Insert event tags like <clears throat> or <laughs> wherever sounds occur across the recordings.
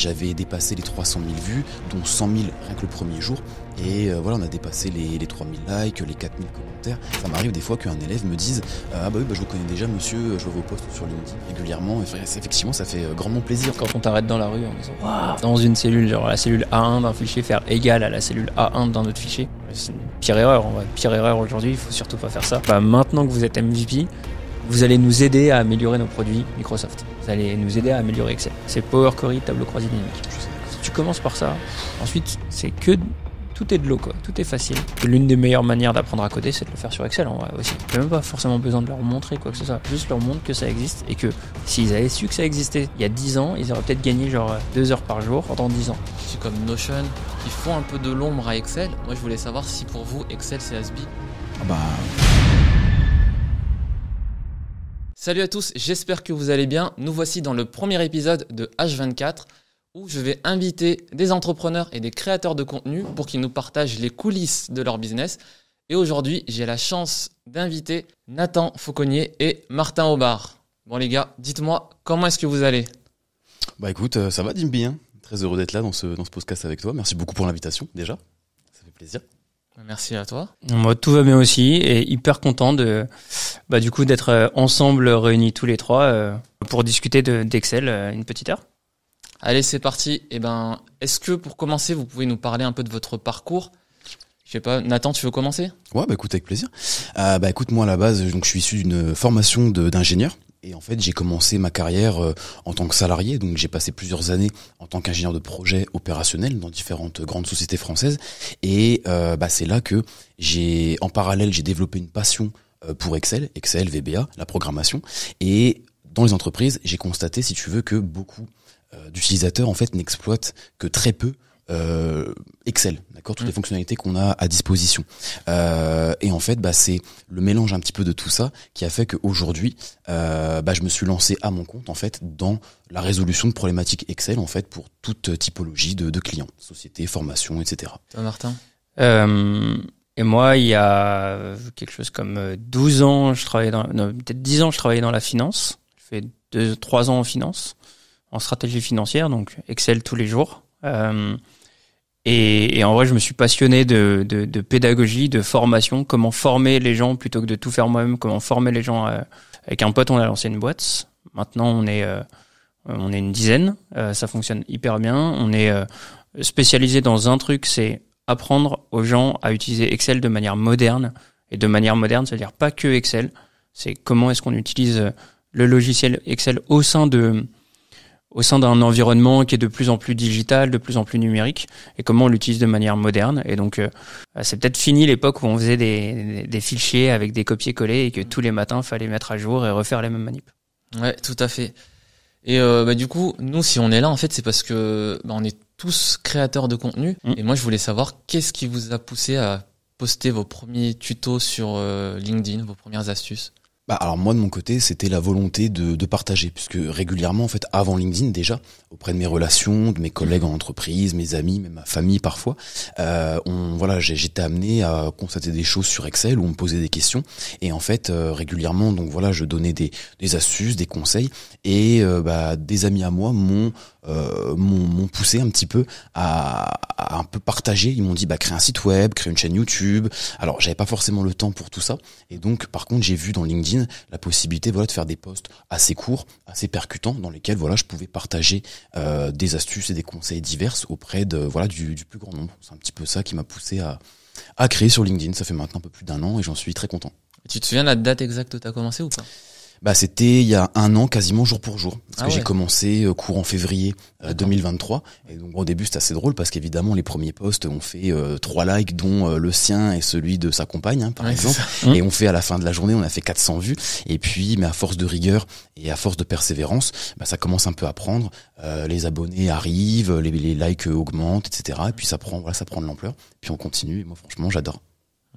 J'avais dépassé les 300 000 vues, dont 100 000 rien que le premier jour. Et euh, voilà, on a dépassé les, 3 000 likes, les 4 000 commentaires. Ça m'arrive des fois qu'un élève me dise Ah bah oui, bah, je vous connais déjà, monsieur, je vois vos posts sur LinkedIn régulièrement. Et effectivement, ça fait euh, grandement plaisir. Quand on t'arrête dans la rue en disant Waouh Dans une cellule, genre la cellule A1 d'un fichier, faire égal à la cellule A1 d'un autre fichier. C'est une pire erreur, on va pire erreur aujourd'hui, il faut surtout pas faire ça. Bah, maintenant que vous êtes MVP, vous allez nous aider à améliorer nos produits Microsoft. Vous allez nous aider à améliorer Excel. C'est Power Query, tableau croisé dynamique. Si tu commences par ça, ensuite, c'est que tout est de l'eau, quoi. Tout est facile. L'une des meilleures manières d'apprendre à coder, c'est de le faire sur Excel, en vrai, aussi. J'ai même pas forcément besoin de leur montrer quoi que ce soit. Juste leur montre que ça existe et que s'ils avaient su que ça existait il y a 10 ans, ils auraient peut-être gagné genre 2 heures par jour pendant 10 ans. C'est comme Notion, qui font un peu de l'ombre à Excel. Moi, je voulais savoir si pour vous, Excel, c'est Asbi. Ah bah. Salut à tous, j'espère que vous allez bien. Nous voici dans le premier épisode de H24 où je vais inviter des entrepreneurs et des créateurs de contenu pour qu'ils nous partagent les coulisses de leur business. Et aujourd'hui, j'ai la chance d'inviter Nathan Fauconnier et Martin Aubard. Bon les gars, dites-moi, comment est-ce que vous allez Bah écoute, euh, ça va Dimbi, bien. très heureux d'être là dans ce, dans ce podcast avec toi. Merci beaucoup pour l'invitation déjà, ça fait plaisir. Merci à toi. Moi, tout va bien aussi et hyper content de, bah, du coup, d'être euh, ensemble réunis tous les trois euh, pour discuter d'Excel euh, une petite heure. Allez, c'est parti. Et eh ben, est-ce que pour commencer, vous pouvez nous parler un peu de votre parcours je sais pas, Nathan, tu veux commencer Ouais, bah écoute, avec plaisir. bah écoute, moi à la base, donc je suis issu d'une formation d'ingénieur. Et en fait, j'ai commencé ma carrière euh, en tant que salarié, donc j'ai passé plusieurs années en tant qu'ingénieur de projet opérationnel dans différentes grandes sociétés françaises. Et euh, bah, c'est là que j'ai, en parallèle, j'ai développé une passion euh, pour Excel, Excel, VBA, la programmation. Et dans les entreprises, j'ai constaté, si tu veux, que beaucoup d'utilisateurs en fait n'exploitent que très peu euh, Excel, d'accord, toutes les mm. fonctionnalités qu'on a à disposition. Euh, et en fait, bah, c'est le mélange un petit peu de tout ça qui a fait qu'aujourd'hui, euh, bah, je me suis lancé à mon compte en fait dans la résolution de problématiques Excel en fait pour toute typologie de, clients, sociétés, formations, etc. Toi, Martin. Et moi, il y a quelque chose comme 12 ans, je travaillais dans, peut-être 10 ans, je travaillais dans la finance. Je fais deux, 3 ans en finance, en stratégie financière, donc Excel tous les jours. Euh, et, en vrai, je me suis passionné de, de, de, pédagogie, de formation, comment former les gens plutôt que de tout faire moi-même, comment former les gens. Euh, avec un pote, on a lancé une boîte. Maintenant, on est, euh, on est une dizaine. Euh, ça fonctionne hyper bien. On est spécialisé dans un truc, c'est apprendre aux gens à utiliser Excel de manière moderne. Et de manière moderne, c'est-à-dire pas que Excel. C'est comment est-ce qu'on utilise le logiciel Excel au sein de au sein d'un environnement qui est de plus en plus digital, de plus en plus numérique, et comment on l'utilise de manière moderne. Et donc, euh, bah, c'est peut-être fini l'époque où on faisait des, des fichiers avec des copier collés et que tous les matins, fallait mettre à jour et refaire les mêmes manips. Ouais, tout à fait. Et euh, bah, du coup, nous, si on est là, en fait, c'est parce que bah, on est tous créateurs de contenu. Mm. Et moi, je voulais savoir qu'est-ce qui vous a poussé à poster vos premiers tutos sur euh, LinkedIn, vos premières astuces bah, alors moi de mon côté, c'était la volonté de, de, partager, puisque régulièrement en fait, avant LinkedIn déjà, auprès de mes relations, de mes collègues en entreprise, mes amis, même ma famille parfois, euh, on voilà, j'étais amené à constater des choses sur Excel où on me posait des questions et en fait euh, régulièrement donc voilà, je donnais des, des astuces, des conseils et euh, bah, des amis à moi m'ont euh, m'ont poussé un petit peu à, un peu partager. Ils m'ont dit bah crée un site web, crée une chaîne YouTube. Alors j'avais pas forcément le temps pour tout ça et donc par contre j'ai vu dans LinkedIn la possibilité voilà de faire des posts assez courts, assez percutants dans lesquels voilà je pouvais partager euh, des astuces et des conseils divers auprès de voilà du, plus grand nombre. C'est un petit peu ça qui m'a poussé à à créer sur LinkedIn. Ça fait maintenant un peu plus d'un an et j'en suis très content. Tu te souviens de la date exacte où tu as commencé ou pas bah, c'était il y a un an, quasiment jour pour jour. Parce ah que j'ai commencé euh, courant février 2023. Euh, et donc, au début, c'était assez drôle parce qu'évidemment, les premiers posts, ont fait euh, trois likes, dont euh, le sien et celui de sa compagne, hein, par exemple. Hum. Et on fait à la fin de la journée, on a fait 400 vues. Et puis, mais à force de rigueur et à force de persévérance, bah, ça commence un peu à prendre. les abonnés arrivent, les, les, likes augmentent, etc. Et puis, ça prend, voilà, ça prend de l'ampleur. Puis, on continue. Et moi, franchement, j'adore.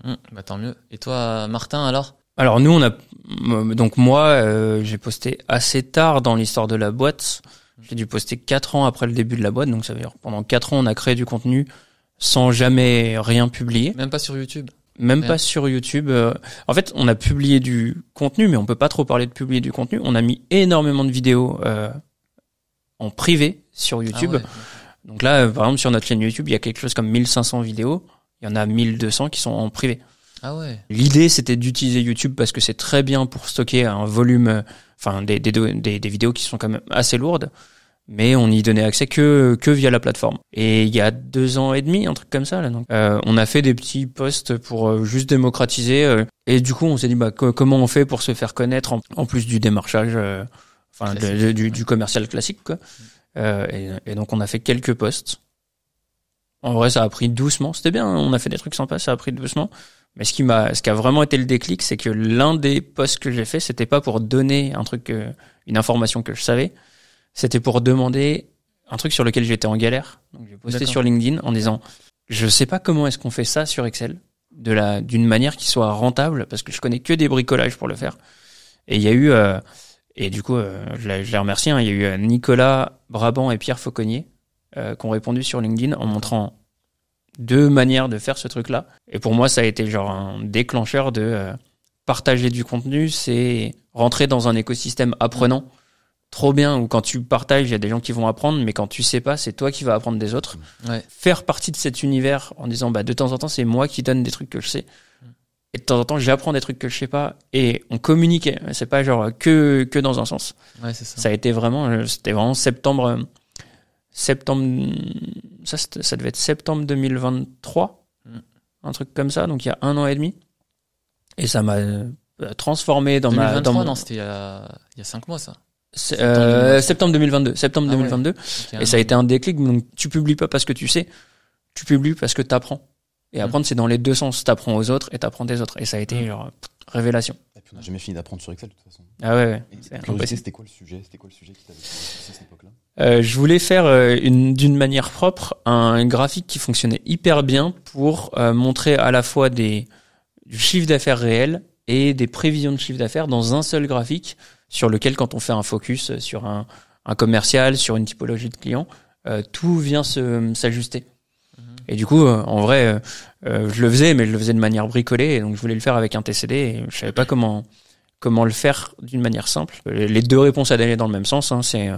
Hum, bah, tant mieux. Et toi, Martin, alors? Alors nous, on a euh, donc moi, euh, j'ai posté assez tard dans l'histoire de la boîte. J'ai dû poster quatre ans après le début de la boîte, donc ça veut dire pendant quatre ans, on a créé du contenu sans jamais rien publier. Même pas sur YouTube. Même pas sur YouTube. Euh. En fait, on a publié du contenu, mais on peut pas trop parler de publier du contenu. On a mis énormément de vidéos en privé sur ah YouTube. Donc là, par exemple, sur notre chaîne YouTube, il y a quelque chose comme 1500 vidéos. Il y en a 1200 qui sont en privé. Ah ouais. L'idée, c'était d'utiliser YouTube parce que c'est très bien pour stocker un volume, euh, enfin, des, des, des, vidéos qui sont quand même assez lourdes. Mais on n'y donnait accès que, que via la plateforme. Et il y a deux ans et demi, un truc comme ça, là, donc, euh, on a fait des petits posts pour euh, juste démocratiser. Euh, et du coup, on s'est dit, bah, comment on fait pour se faire connaître en, plus du démarchage, enfin, du, du, commercial classique, quoi. Mm. Euh, et, et, donc on a fait quelques posts en vrai, ça a pris doucement. C'était bien. Hein. On a fait des trucs sympas. Ça a pris doucement. Mais ce qui m'a, ce qui a vraiment été le déclic, c'est que l'un des posts que j'ai fait, c'était pas pour donner un truc, euh, une information que je savais. C'était pour demander un truc sur lequel j'étais en galère. Donc j'ai posté sur LinkedIn en disant, je sais pas comment est-ce qu'on fait ça sur Excel de la, d'une manière qui soit rentable parce que je connais que des bricolages pour le faire. Et il y a eu, euh, et du coup, euh, je, les remercie. Hein. il y a eu Nicolas Brabant et Pierre Fauconnier euh, qui répondu sur LinkedIn en montrant deux manières de faire ce truc-là. Et pour moi, ça a été genre un déclencheur de euh, partager du contenu, c'est rentrer dans un écosystème apprenant. Trop bien, ou quand tu partages, il y a des gens qui vont apprendre, mais quand tu sais pas, c'est toi qui vas apprendre des autres. Faire partie de cet univers en disant, bah, de temps en temps, c'est moi qui donne des trucs que je sais. Et de temps en temps, j'apprends des trucs que je sais pas et on communiquait. C'est pas genre que, que dans un sens. ça. ça a été vraiment, euh, c'était vraiment septembre euh, septembre. Ça, ça devait être septembre 2023, mm. un truc comme ça, donc il y a un an et demi. Et ça m'a euh, transformé dans ma. non, c'était il, y a, 5 cinq mois ça. Euh, septembre 2022. Septembre 2022. Ah et ça a été un déclic. Donc tu publies pas parce que tu sais, tu publies parce que t'apprends. Et mm. apprendre, c'est dans les deux sens. T'apprends aux autres et t'apprends des autres. Et ça a été mm. révélation. Et puis on jamais fini d'apprendre sur Excel de toute façon. Ah ouais, c'était quoi le sujet C'était quoi le sujet qui t'avait à cette époque-là euh, je voulais faire euh, d'une manière propre un graphique qui fonctionnait hyper bien pour euh, montrer à la fois des, chiffres d'affaires réels et des prévisions de chiffre d'affaires dans un seul graphique sur lequel quand on fait un focus sur un, commercial, sur une typologie de client, tout vient s'ajuster. Mhm. Et du coup, en vrai, je le faisais, mais je le faisais de manière bricolée, et donc je voulais le faire avec un TCD, et je savais pas comment, comment le faire d'une manière simple. Les deux réponses à donner dans le même sens, hein, c'est euh,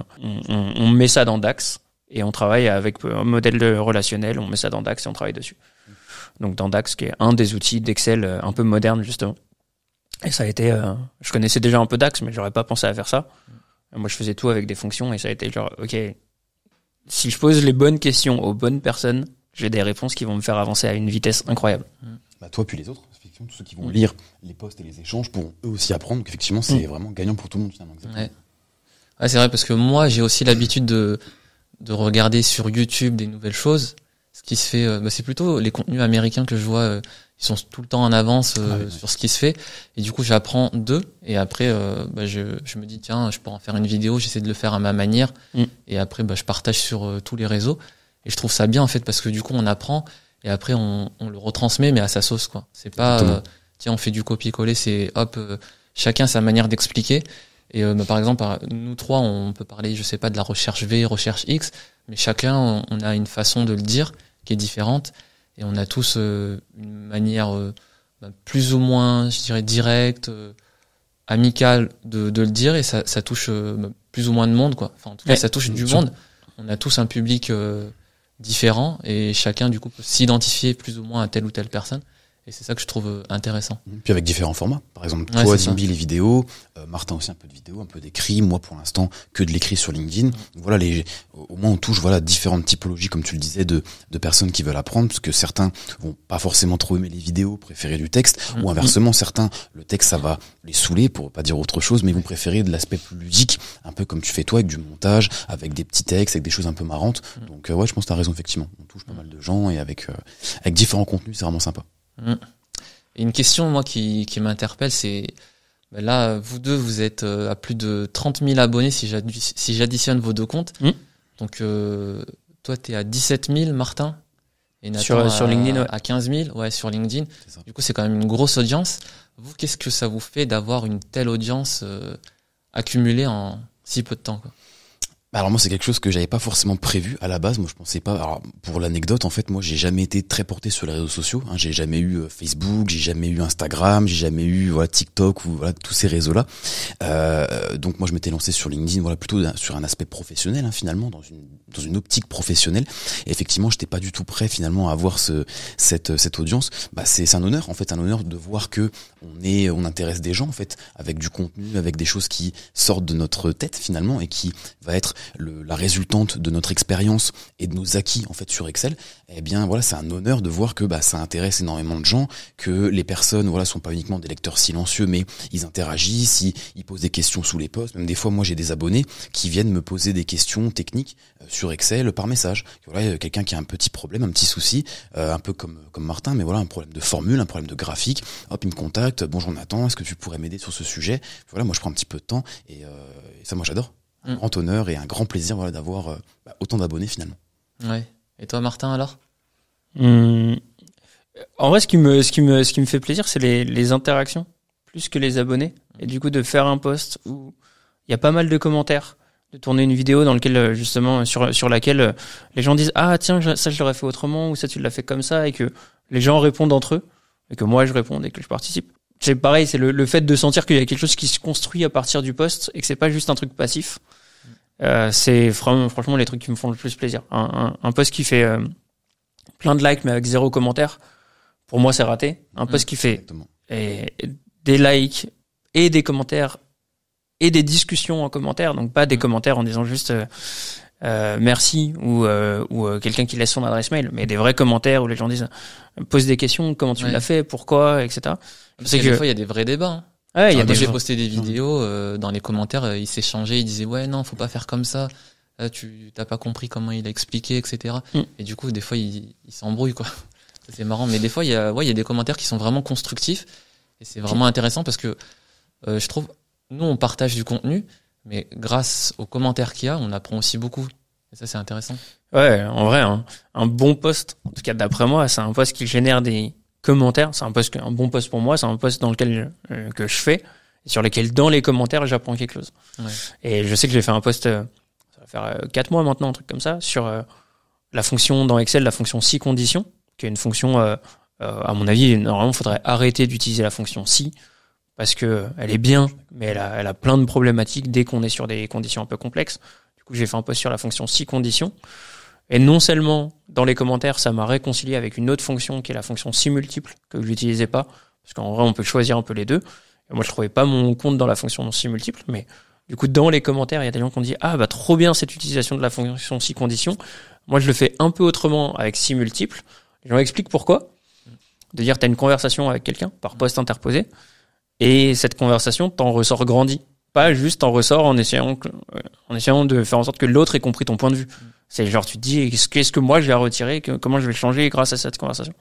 on, met ça dans DAX et on travaille avec euh, un modèle relationnel, on met ça dans DAX et on travaille dessus. Donc dans DAX, qui est un des outils d'Excel euh, un peu moderne justement. Et ça a été, je connaissais déjà un peu DAX, mais j'aurais pas pensé à faire ça. Moi, je faisais tout avec des fonctions et ça a été genre, ok, si je pose les bonnes questions aux bonnes personnes, j'ai des réponses qui vont me faire avancer à une vitesse incroyable. Bah, toi puis les autres tous ceux qui vont mm. lire les posts et les échanges pourront eux aussi apprendre qu'effectivement, c'est mm. vraiment gagnant pour tout le monde c'est vrai parce que moi, j'ai aussi l'habitude de, regarder sur YouTube des nouvelles choses. Ce qui se fait, euh, bah, c'est plutôt les contenus américains que je vois. Euh, ils sont tout le temps en avance euh, ah sur ce qui se fait. Et du coup, j'apprends d'eux. Et après, bah, je, me dis, tiens, je peux en faire une vidéo, j'essaie de le faire à ma manière. Mm. Et après, bah, je partage sur tous les réseaux. Et je trouve ça bien, en fait, parce que du coup, on apprend et après on, le retransmet mais à sa sauce quoi. C'est pas euh, tiens on fait du copier-coller, c'est hop euh, chacun sa manière d'expliquer. Et euh, bah, par exemple nous trois on peut parler je sais pas de la recherche V, recherche X, mais chacun on, a une façon de le dire qui est différente et on a tous une manière bah, plus ou moins je dirais directe amicale de, le dire et ça, touche bah, plus ou moins de monde quoi. Enfin en tout cas ça touche du monde. On a tous un public différents et chacun du coup peut s'identifier plus ou moins à telle ou telle personne. Et c'est ça que je trouve euh, intéressant. Mmh. Puis avec différents formats. Par exemple, toi, ouais, les vidéos. Euh, Martin aussi, un peu de vidéos, un peu d'écrit. Moi, pour l'instant, que de l'écrit sur LinkedIn. voilà, les, au moins, on touche voilà, différentes typologies, comme tu le disais, de, de personnes qui veulent apprendre, parce que certains vont pas forcément trop aimer les vidéos, préférer du texte. Mmh. Ou inversement, certains, le texte, ça va les saouler, pour pas dire autre chose, mais ils vont préférer de l'aspect plus ludique, un peu comme tu fais toi, avec du montage, avec des petits textes, avec des choses un peu marrantes. Mmh. Donc, euh, ouais, je pense que tu as raison, effectivement. On touche pas mal de gens et avec, avec différents contenus, c'est vraiment sympa. Mm. Une question, moi, qui, qui m'interpelle, c'est ben là, vous deux, vous êtes euh, à plus de 30 000 abonnés si j'additionne vos deux comptes. Mm. Donc, euh, toi, tu es à 17 000, Martin. Et sur, euh, LinkedIn, à 15 000, ouais, sur LinkedIn. Du coup, c'est quand même une grosse audience. Vous, qu'est-ce que ça vous fait d'avoir une telle audience accumulée en si peu de temps quoi bah, alors moi c'est quelque chose que j'avais pas forcément prévu à la base. Moi je pensais pas. Alors pour l'anecdote en fait moi j'ai jamais été très porté sur les réseaux sociaux. Hein. J'ai jamais eu euh, Facebook, j'ai jamais eu Instagram, j'ai jamais eu voilà TikTok ou tous ces réseaux là. Euh, donc moi je m'étais lancé sur LinkedIn voilà plutôt sur un aspect professionnel hein, finalement dans une dans une optique professionnelle. effectivement j'étais pas du tout prêt finalement à avoir ce cette cette audience. Bah c'est un honneur en fait un honneur de voir que on est on intéresse des gens en fait avec du contenu avec des choses qui sortent de notre tête finalement et qui va être la résultante de notre expérience et de nos acquis en fait sur Excel, eh bien voilà, c'est un honneur de voir que bah, ça intéresse énormément de gens, que les personnes voilà sont pas uniquement des lecteurs silencieux, mais ils interagissent, ils, posent des questions sous les posts. Même des fois, moi j'ai des abonnés qui viennent me poser des questions techniques euh, sur Excel par message. Voilà, euh, quelqu'un qui a un petit problème, un petit souci, euh, un peu comme comme Martin, mais voilà un problème de formule, un problème de graphique. Hop, il me contacte. Bonjour Nathan, est-ce que tu pourrais m'aider sur ce sujet Voilà, moi je prends un petit peu de temps et ça, moi j'adore un mm. grand honneur et un grand plaisir voilà, d'avoir euh, bah, autant d'abonnés finalement. Et toi, Martin, alors hmm. En vrai, ce qui me, ce qui me, ce qui me fait plaisir, c'est les, les, interactions plus que les abonnés. Mm. Et du coup, de faire un post où il y a pas mal de commentaires, de tourner une vidéo dans lequel euh, justement sur sur laquelle euh, les gens disent ah tiens ça je l'aurais fait autrement ou ça tu l'as fait comme ça et que les gens répondent entre eux et que moi je réponde et que je participe c'est pareil, c'est le, fait de sentir qu'il y a quelque chose qui se construit à partir du poste et que c'est pas juste un truc passif. Euh, c'est franchement les trucs qui me font le plus plaisir. Un, un, post qui fait euh, plein de likes mais avec zéro commentaire, pour moi c'est raté. Un poste mmh, qui fait des likes et des commentaires et des discussions en commentaire, donc pas des mmh. commentaires en disant juste euh, euh, merci ou, euh, ou euh, quelqu'un qui laisse son adresse mail, mais des vrais commentaires où les gens disent pose des questions, comment tu l'as fait, pourquoi, etc. parce que des fois il y a des vrais débats. Hein. y a des j'ai posté des vidéos dans les commentaires, ils s'échangeaient, ils disaient ouais non faut pas faire comme ça. tu t'as pas compris comment il a expliqué, etc. Mm. Et du coup, des fois, ils s'embrouillent, quoi. <laughs> C'est marrant, mais des fois, il y a, ouais, il y a des commentaires qui sont vraiment constructifs, et c'est vraiment intéressant parce que je trouve, nous, on partage du contenu, mais grâce aux commentaires qu'il y a, on apprend aussi beaucoup. Et ça, c'est intéressant. Ouais, en vrai, hein. un, bon poste, en tout cas d'après moi, c'est un poste qui génère des commentaires. C'est un poste, un bon poste pour moi, c'est un poste dans lequel euh, que je fais, sur lequel dans les commentaires j'apprends quelque chose. Ouais. Et je sais que j'ai fait un poste, euh, ça va faire euh, quatre 4 mois maintenant, un truc comme ça, sur la fonction dans Excel, la fonction si condition », qui est une fonction, à mon avis, normalement, il faudrait arrêter d'utiliser la fonction si parce que elle est bien, mais elle a, plein de problématiques dès qu'on est sur des conditions un peu complexes. Du coup, j'ai fait un post sur la fonction six conditions. Et non seulement dans les commentaires, ça m'a réconcilié avec une autre fonction qui est la fonction si multiple que je n'utilisais pas, parce qu'en vrai, on peut choisir un peu les deux. moi, je trouvais pas mon compte dans la fonction si multiple, mais du coup, dans les commentaires, il y a des gens qui ont dit ah bah trop bien cette utilisation de la fonction si conditions. Moi, je le fais un peu autrement avec si multiple. j'en explique pourquoi. De dire, tu as une conversation avec quelqu'un par poste interposé. Et cette conversation t'en ressort grandi. Pas juste en ressort en essayant, euh, en essayant de faire en sorte que l'autre ait compris ton point de vue. C'est genre, tu te dis, qu'est-ce que moi je vais retirer, comment je vais changer grâce à cette conversation.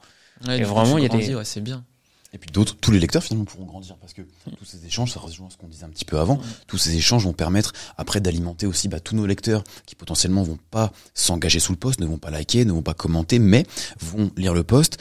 et vraiment, il y a des. c'est bien. Et puis d'autres, tous les lecteurs finalement pourront grandir parce que tous ces échanges, ça rejoint ce qu'on disait un petit peu avant, tous ces échanges vont permettre après d'alimenter aussi bah, tous nos lecteurs qui potentiellement vont pas s'engager sous le poste, ne vont pas liker, ne vont pas commenter, mais vont lire le poste,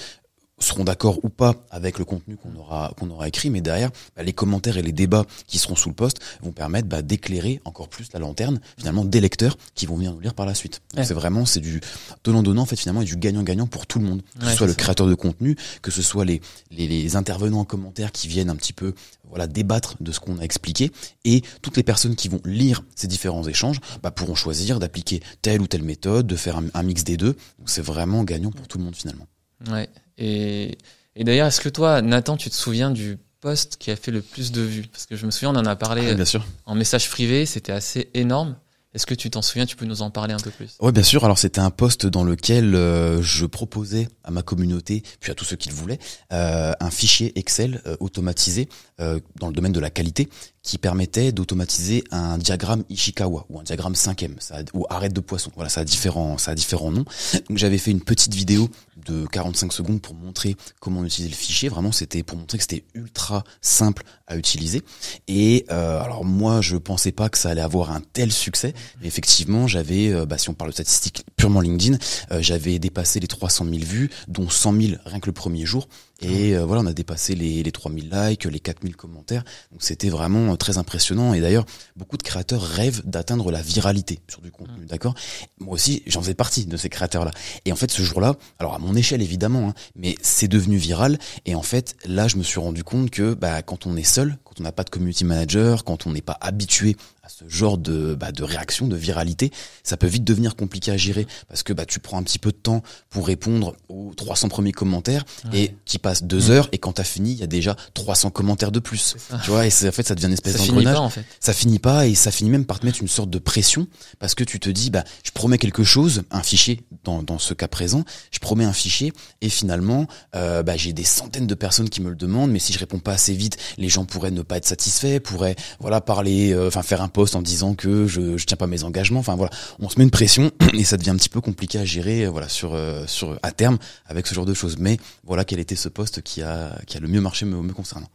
seront d'accord ou pas avec le contenu qu'on aura qu'on aura écrit, mais derrière, bah, les commentaires et les débats qui seront sous le poste vont permettre bah, d'éclairer encore plus la lanterne finalement des lecteurs qui vont venir nous lire par la suite. C'est vraiment c'est du donnant donnant en fait finalement et du gagnant gagnant pour tout le monde, que ce soit le créateur de contenu, que ce soit les, les, les intervenants en commentaire qui viennent un petit peu voilà débattre de ce qu'on a expliqué et toutes les personnes qui vont lire ces différents échanges bah, pourront choisir d'appliquer telle ou telle méthode, de faire un, un mix des deux. c'est vraiment gagnant pour tout le monde finalement. Ouais. Et, d'ailleurs, est-ce que toi, Nathan, tu te souviens du poste qui a fait le plus de vues Parce que je me souviens, on en a parlé ah, euh, en message privé, c'était assez énorme. Est-ce que tu t'en souviens Tu peux nous en parler un peu plus Oui, bien sûr. Alors c'était un poste dans lequel euh, je proposais à ma communauté, puis à tous ceux qui le voulaient, euh, un fichier Excel automatisé dans le domaine de la qualité qui permettait d'automatiser un diagramme Ishikawa ou un diagramme cinquième ça, ou arrête de poisson. Voilà, ça a différents, ça a différents noms. Donc j'avais fait une petite vidéo de 45 secondes pour montrer comment utiliser le fichier. Vraiment, c'était pour montrer que c'était ultra simple à utiliser. Et euh, alors moi, je pensais pas que ça allait avoir un tel succès. effectivement, j'avais, euh, bah, si on parle de statistiques purement LinkedIn, euh, j'avais dépassé les 300 000 vues, dont 100 000 rien que le premier jour. Et euh, voilà, on a dépassé les, les 3000 likes, les 4000 commentaires. Donc c'était vraiment euh, très impressionnant. Et d'ailleurs, beaucoup de créateurs rêvent d'atteindre la viralité sur du contenu, mmh. d'accord Moi aussi, j'en faisais partie de ces créateurs-là. Et en fait, ce jour-là, alors à mon échelle évidemment, hein, mais c'est devenu viral. Et en fait, là, je me suis rendu compte que bah, quand on est seul, quand on n'a pas de community manager, quand on n'est pas habitué à ce genre de, bah, de réaction, de viralité, ça peut vite devenir compliqué à gérer parce que bah, tu prends un petit peu de temps pour répondre aux 300 premiers commentaires et qui passent deux mm. heures et quand t'as fini, il y a déjà 300 commentaires de plus. Tu vois, et en fait, ça devient une espèce d'engrenage. En fait. Ça finit pas et ça finit même par te mettre une sorte de pression parce que tu te dis, bah, je promets quelque chose, un fichier dans, dans ce cas présent, je promets un fichier et finalement, euh, bah, j'ai des centaines de personnes qui me le demandent, mais si je réponds pas assez vite, les gens pourraient ne pas être satisfait, pourrait voilà parler, euh, enfin faire un poste en disant que je, je tiens pas mes engagements. Enfin voilà, on se met une pression <clears throat> et ça devient un petit peu compliqué à gérer, euh, voilà sur euh, sur à terme avec ce genre de choses. Mais voilà quel était ce poste qui a qui a le mieux marché me, me concernant.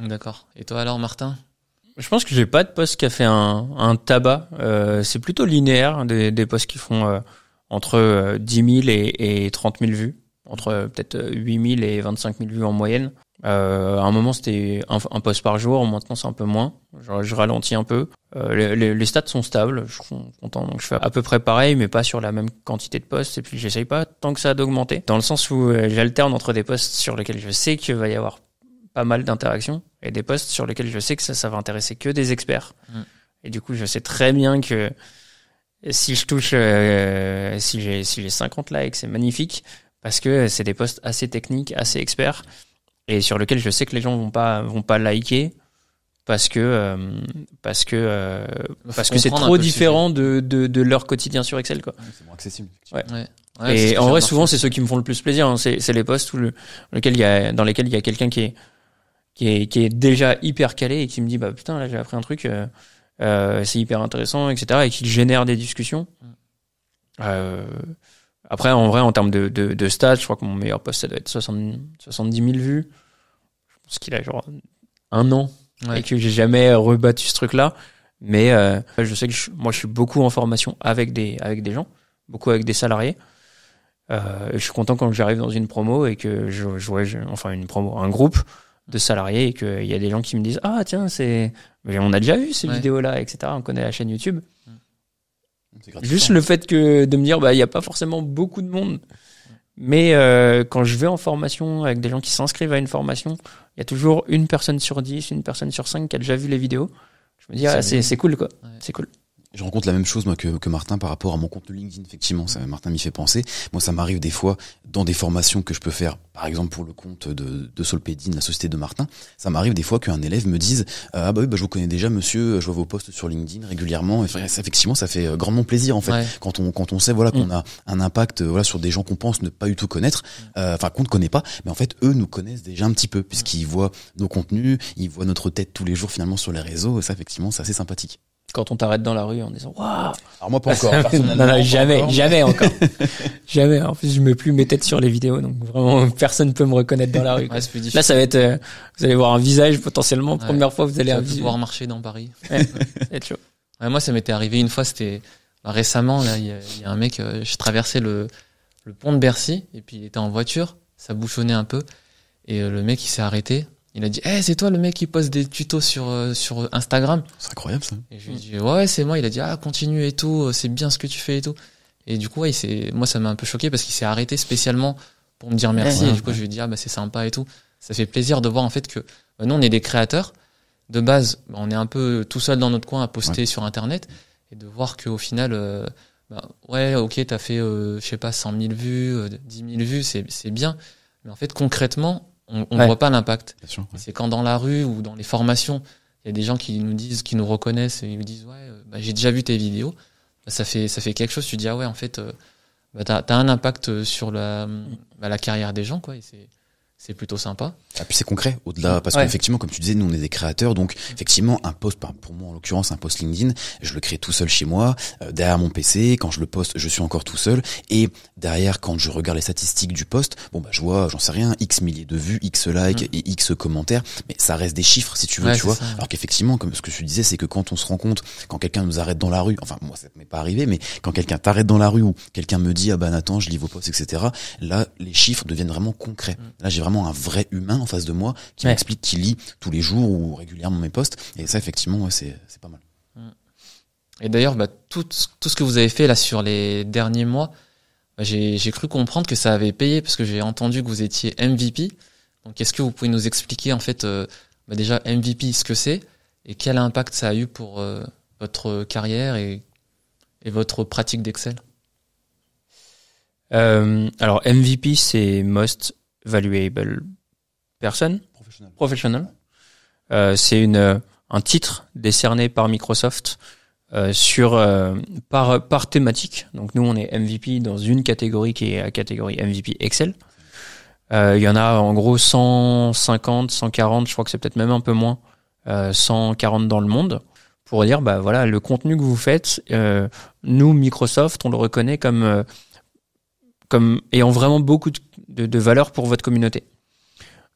D'accord. Et toi alors Martin je pense que j'ai pas de poste qui a fait un, un tabac. c'est plutôt linéaire, hein, des, des postes qui font entre 10 000 et, et, 30 000 vues, entre peut-être 8 000 et 25 000 vues en moyenne. Euh, à un moment, c'était un, poste par jour. Maintenant, c'est un peu moins. Je, je ralentis un peu. Euh, les, les, stats sont stables. Je suis content. Donc, je fais à peu près pareil, mais pas sur la même quantité de postes. Et puis, j'essaye pas tant que ça d'augmenter. Dans le sens où euh, j'alterne entre des postes sur lesquels je sais qu'il va y avoir pas mal d'interactions et des postes sur lesquels je sais que ça, ça va intéresser que des experts. Mm. Et du coup, je sais très bien que si je touche, euh, si j'ai si 50 likes, c'est magnifique parce que c'est des postes assez techniques, assez experts et sur lequel je sais que les gens vont pas vont pas liker parce que euh, parce que euh, parce que c'est trop différent de, de, leur quotidien sur Excel quoi. c'est moins accessible. Ouais. et en vrai, souvent, c'est ceux qui me font le plus plaisir. Hein. C'est les postes où le, lequel il y a, dans lesquels il y a quelqu'un qui est, qui est qui est déjà hyper calé et qui me dit bah putain là j'ai appris un truc, euh, c'est hyper intéressant, etc. Et qui génère des discussions. Mm. Euh, après, en vrai, en termes de, de, stats, je crois que mon meilleur poste, ça doit être 70, 000 vues. Je pense qu'il a genre un an et que j'ai jamais rebattu ce truc-là. Mais euh, je sais que moi, je suis beaucoup en formation avec des, avec des gens, beaucoup avec des salariés. Euh, je suis content quand j'arrive dans une promo et que je, vois enfin une promo, un groupe de salariés et qu'il y a des gens qui me disent ah tiens c'est on a déjà vu ces vidéos là etc on connaît la chaîne YouTube mm. Juste le fait que de me dire, bah, il n'y a pas forcément beaucoup de monde. Mais euh, quand je vais en formation avec des gens qui s'inscrivent à une formation, il y a toujours une personne sur dix, une personne sur cinq qui a déjà vu les vidéos. Je me dis, ah, c'est cool, quoi. C'est cool. Je rencontre la même chose moi que, que, Martin par rapport à mon compte LinkedIn. Effectivement, ça, Martin m'y fait penser. Moi, ça m'arrive des fois dans des formations que je peux faire, par exemple pour le compte de, de la société de Martin. Ça m'arrive des fois qu'un élève me dise euh, ah bah oui, bah, je vous connais déjà, monsieur. Euh, je vois vos posts sur LinkedIn régulièrement. effectivement, ça fait euh, grandement plaisir en fait quand on quand on sait voilà qu'on mm. a un impact voilà sur des gens qu'on pense ne pas du tout connaître, mm. enfin qu'on ne connaît pas, mais en fait eux nous connaissent déjà un petit peu mm. puisqu'ils voient nos contenus, ils voient notre tête tous les jours finalement sur les réseaux. Et ça, effectivement, c'est assez sympathique quand on t'arrête dans la rue en disant waouh alors moi pas encore <laughs> non, non, jamais jamais encore <laughs> jamais en plus je mets plus mes têtes sur les vidéos donc vraiment <laughs> personne ne peut me reconnaître dans la rue là ça va être euh, vous allez voir un visage potentiellement première fois vous allez voir marcher dans Paris va chaud. moi ça m'était arrivé une fois c'était bah, récemment là il y, a un mec euh, je traversais le le pont de Bercy et puis il était en voiture ça bouchonnait un peu et euh, le mec il s'est arrêté il a dit, eh, c'est toi le mec qui poste des tutos sur, euh, sur Instagram. C'est incroyable, ça. Et je lui ai dit, ouais, c'est moi. Il a dit, ah, continue et tout, euh, c'est bien ce que tu fais et tout. Et du coup, ouais, moi, ça m'a un peu choqué parce qu'il s'est arrêté spécialement pour me dire merci. et du coup, je lui ai dit, ah, bah, c'est sympa et tout. Ça fait plaisir de voir, en fait, que, euh, nous, on est des créateurs. De base, bah, on est un peu tout seul dans notre coin à poster sur Internet. Et de voir qu'au final, bah, ouais, ok, t'as fait, je sais pas, 100 000 vues, 10 000 vues, c'est bien. Mais en fait, concrètement, on ne voit pas l'impact. C'est quand dans la rue ou dans les formations, il y a des gens qui nous disent, qui nous reconnaissent et ils nous disent ouais, euh, bah, j'ai déjà vu tes vidéos. Bah, ça fait ça fait quelque chose. Tu dis ah ouais, en fait, euh, bah, t'as as un impact sur la bah, la carrière des gens quoi c'est plutôt sympa. Ah, puis c'est concret, au-delà, parce qu'effectivement, comme tu disais, nous on est des créateurs, donc effectivement, un post, pour moi en l'occurrence, un post LinkedIn, je le crée tout seul chez moi, euh, derrière mon PC, quand je le poste, je suis encore tout seul, et derrière, quand je regarde les statistiques du post, bon bah je vois, j'en sais rien, X milliers de vues, X likes mm. et X commentaires, mais ça reste des chiffres si tu veux, tu vois. Alors qu'effectivement, comme ce que tu disais, c'est que quand on se rend compte, quand quelqu'un nous arrête dans la rue, enfin moi ça ne m'est pas arrivé, mais quand quelqu'un t'arrête dans la rue ou quelqu'un me dit, ah ben Nathan, je lis vos posts, etc., là, les chiffres deviennent vraiment concrets. Mm vraiment un vrai humain en face de moi qui m'explique qui lit tous les jours ou régulièrement mes posts. Et ça, effectivement, c'est pas mal. Mm. Et d'ailleurs, bah, tout, tout, ce que vous avez fait là sur les derniers mois, bah, j'ai cru comprendre que ça avait payé parce que j'ai entendu que vous étiez MVP. Donc, est-ce que vous pouvez nous expliquer en fait euh, bah, déjà MVP ce que c'est et quel impact ça a eu pour euh, votre carrière et, et votre pratique d'Excel euh, Alors MVP c'est Most valuable person. Professional. Euh, c'est une un titre décerné par Microsoft euh, sur euh, par par thématique. Donc nous on est MVP dans une catégorie qui est la catégorie MVP Excel. Euh, il y en a en gros 150, 140, je crois que c'est peut-être même un peu moins, 140 euh, dans le monde pour dire bah voilà le contenu que vous faites. nous Microsoft on le reconnaît comme comme ayant vraiment beaucoup de, de, valeur pour votre communauté.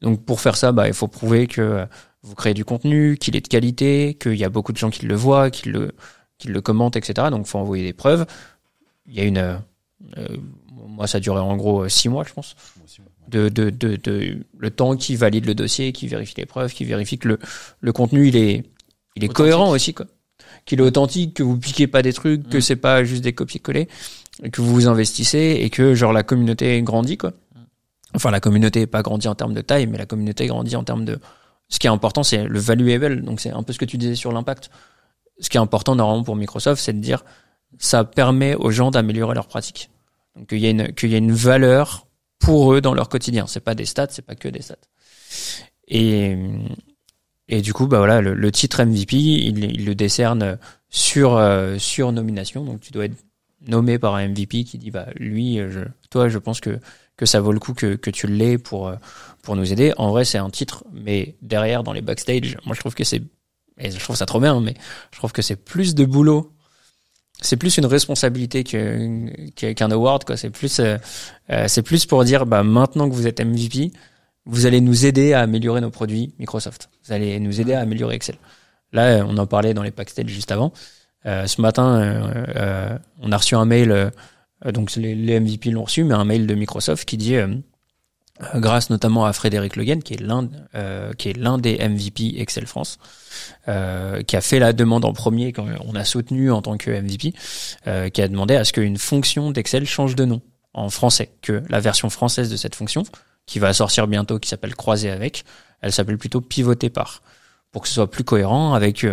Donc pour faire ça, bah, il faut prouver que euh, vous créez du contenu, qu'il est de qualité, qu'il y a beaucoup de gens qui le voient, qui le, qui le commentent, etc. Donc faut envoyer des preuves. Il y a une... Euh, euh, moi, ça durait en gros six mois, je pense. De, de, de, le temps qui valide le dossier, qui vérifie les preuves, qui vérifie que le, contenu il est, il est cohérent aussi, Qu'il est authentique, que vous piquez pas des trucs, que mmh. c'est pas juste des copier-coller que vous vous investissez et que genre la communauté grandit quoi. Enfin la communauté pas grandit en termes de taille, mais la communauté grandit en termes de. Ce qui est important, c'est le valuable. Donc c'est un peu ce que tu disais sur l'impact. Ce qui est important normalement pour Microsoft, c'est de dire ça permet aux gens d'améliorer leurs pratiques. Donc qu'il y ait une qu'il y a une valeur pour eux dans leur quotidien. C'est pas des stats, c'est pas que des stats. Et et du coup, bah voilà, le, titre MVP, il, le décerne sur euh, sur nomination. Donc tu dois être nommé par un MVP qui dit bah lui je, toi je pense que que ça vaut le coup que, que tu l'aies pour euh, pour nous aider en vrai c'est un titre mais derrière dans les backstage moi je trouve que c'est je trouve ça trop bien mais je trouve que c'est plus de boulot c'est plus une responsabilité que qu'un award quoi c'est plus euh, euh, c'est plus pour dire bah maintenant que vous êtes MVP vous allez nous aider à améliorer nos produits Microsoft vous allez nous aider à améliorer Excel là on en parlait dans les backstage juste avant euh, ce matin, euh, euh, on a reçu un mail, donc les, MVP l'ont reçu, mais un mail de Microsoft qui dit grâce notamment à Frédéric Le qui est l'un qui est l'un des MVP Excel France, qui a fait la demande en premier quand on a soutenu en tant que MVP, qui a demandé à ce qu'une fonction d'Excel change de nom en français, que la version française de cette fonction, qui va sortir bientôt, qui s'appelle croiser avec, elle s'appelle plutôt pivoter par, pour que ce soit plus cohérent avec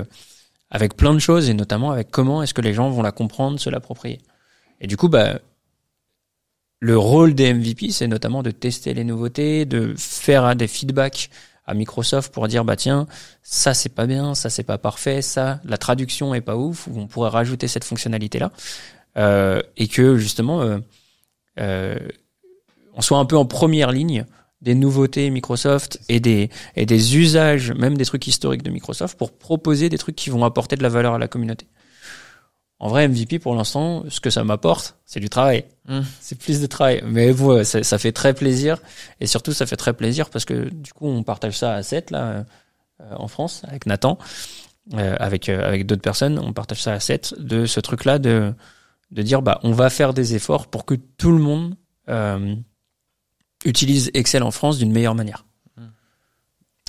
avec plein de choses et notamment avec comment est-ce que les gens vont la comprendre, se l'approprier. Et du coup, bah, le rôle des MVP, c'est notamment de tester les nouveautés, de faire hein, des feedbacks à Microsoft pour dire bah tiens ça c'est pas bien, ça c'est pas parfait, ça la traduction est pas ouf, on pourrait rajouter cette fonctionnalité là euh, et que justement euh, euh, on soit un peu en première ligne des nouveautés Microsoft et des, et des usages, même des trucs historiques de Microsoft, pour proposer des trucs qui vont apporter de la valeur à la communauté. En vrai, MVP, pour l'instant, ce que ça m'apporte, c'est du travail. Hum. C'est plus de travail. Mais ouais, euh, ça, fait très plaisir. Et surtout, ça fait très plaisir parce que du coup, on partage ça à 7, là, euh, en France, avec Nathan, euh, avec, avec d'autres personnes. On partage ça à 7 de ce truc-là de, de dire, bah, on va faire des efforts pour que tout le monde Utilise Excel en France d'une meilleure manière.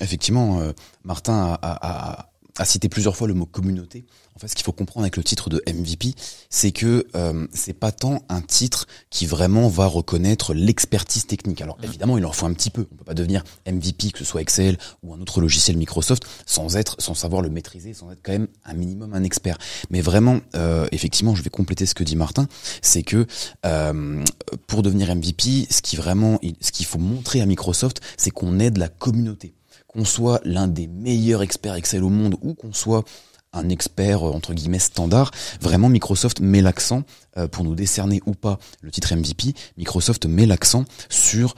Effectivement, euh, Martin a, cité plusieurs fois le mot communauté. En fait, ce qu'il faut comprendre avec le titre de MVP, c'est que euh, c'est pas tant un titre qui vraiment va reconnaître l'expertise technique. Alors évidemment, il en faut un petit peu. On peut pas devenir MVP que ce soit Excel ou un autre logiciel Microsoft sans être, sans savoir le maîtriser, sans être quand même un minimum un expert. Mais vraiment, euh, effectivement, je vais compléter ce que dit Martin, c'est que euh, pour devenir MVP, ce qui vraiment, ce qu'il faut montrer à Microsoft, c'est qu'on aide la communauté qu'on soit l'un des meilleurs experts Excel au monde ou qu'on soit un expert euh, entre guillemets standard. Vraiment, Microsoft met l'accent euh, pour nous décerner ou pas le titre MVP. Microsoft met l'accent sur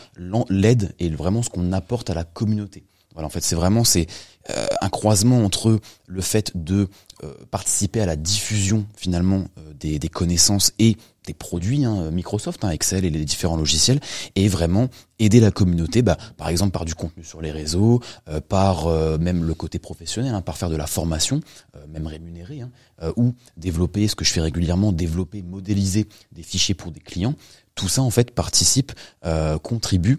l'aide et vraiment ce qu'on apporte à la communauté. Voilà, en fait, c'est vraiment c'est euh, un croisement entre le fait de participer à la diffusion finalement des, des connaissances et des produits hein, Microsoft, hein, Excel et les différents logiciels, et vraiment aider la communauté, bah, par exemple par du contenu sur les réseaux, euh, par euh, même le côté professionnel, hein, par faire de la formation, euh, même rémunérée, ou développer, ce que je fais régulièrement, développer, modéliser des fichiers pour des clients. Tout ça en fait participe, contribue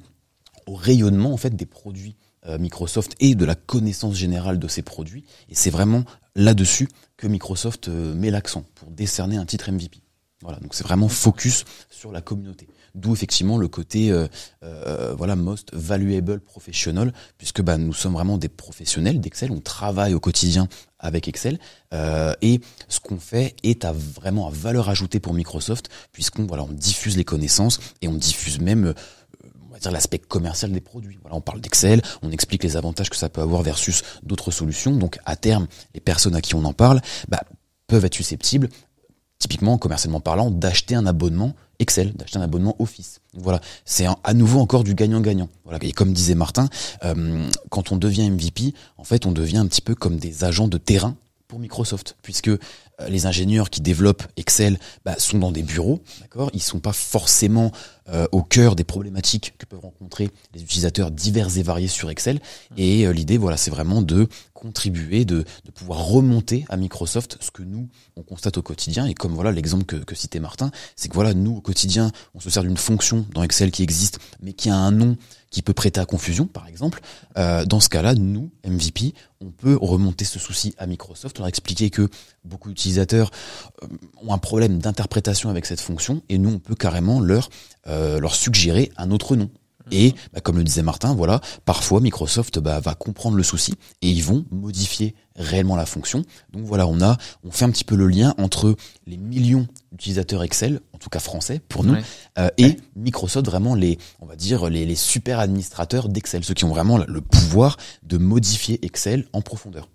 au rayonnement en fait des produits Microsoft et de la connaissance générale de ces produits. Et c'est vraiment là-dessus que Microsoft met l'accent pour décerner un titre MVP. Voilà, donc c'est vraiment focus sur la communauté. D'où effectivement le côté euh, euh, voilà most valuable professional, puisque bah, nous sommes vraiment des professionnels d'Excel, on travaille au quotidien avec Excel, euh, et ce qu'on fait est à vraiment à valeur ajoutée pour Microsoft, puisqu'on voilà on diffuse les connaissances et on diffuse même on dire l'aspect commercial des produits. Voilà, on parle d'Excel, on explique les avantages que ça peut avoir versus d'autres solutions. Donc à terme, les personnes à qui on en parle bah, peuvent être susceptibles typiquement commercialement parlant, d'acheter un abonnement Excel, d'acheter un abonnement Office. Voilà, c'est à nouveau encore du gagnant-gagnant. Voilà. Et comme disait Martin, euh, quand on devient MVP, en fait, on devient un petit peu comme des agents de terrain pour Microsoft, puisque euh, les ingénieurs qui développent Excel bah, sont dans des bureaux, d'accord Ils sont pas forcément euh, au cœur des problématiques que peuvent rencontrer les utilisateurs divers et variés sur Excel. Et euh, l'idée, voilà, c'est vraiment de contribuer, de, pouvoir remonter à Microsoft ce que nous on constate au quotidien. Et comme voilà l'exemple que, que citait Martin, c'est que voilà nous au quotidien, on se sert d'une fonction dans Excel qui existe, mais qui a un nom qui peut prêter à confusion, par exemple. Euh, dans ce cas-là, nous, MVP, on peut remonter ce souci à Microsoft, leur expliqué que beaucoup d'utilisateurs euh, ont un problème d'interprétation avec cette fonction, et nous, on peut carrément leur, euh, leur suggérer un autre nom. Et bah, comme le disait Martin, voilà, parfois Microsoft bah, va comprendre le souci et ils vont modifier réellement la fonction. Donc voilà, on a, on fait un petit peu le lien entre les millions d'utilisateurs Excel, en tout cas français pour nous, euh, et Microsoft vraiment les, on va dire les, super administrateurs d'Excel, ceux qui ont vraiment le pouvoir de modifier Excel en profondeur.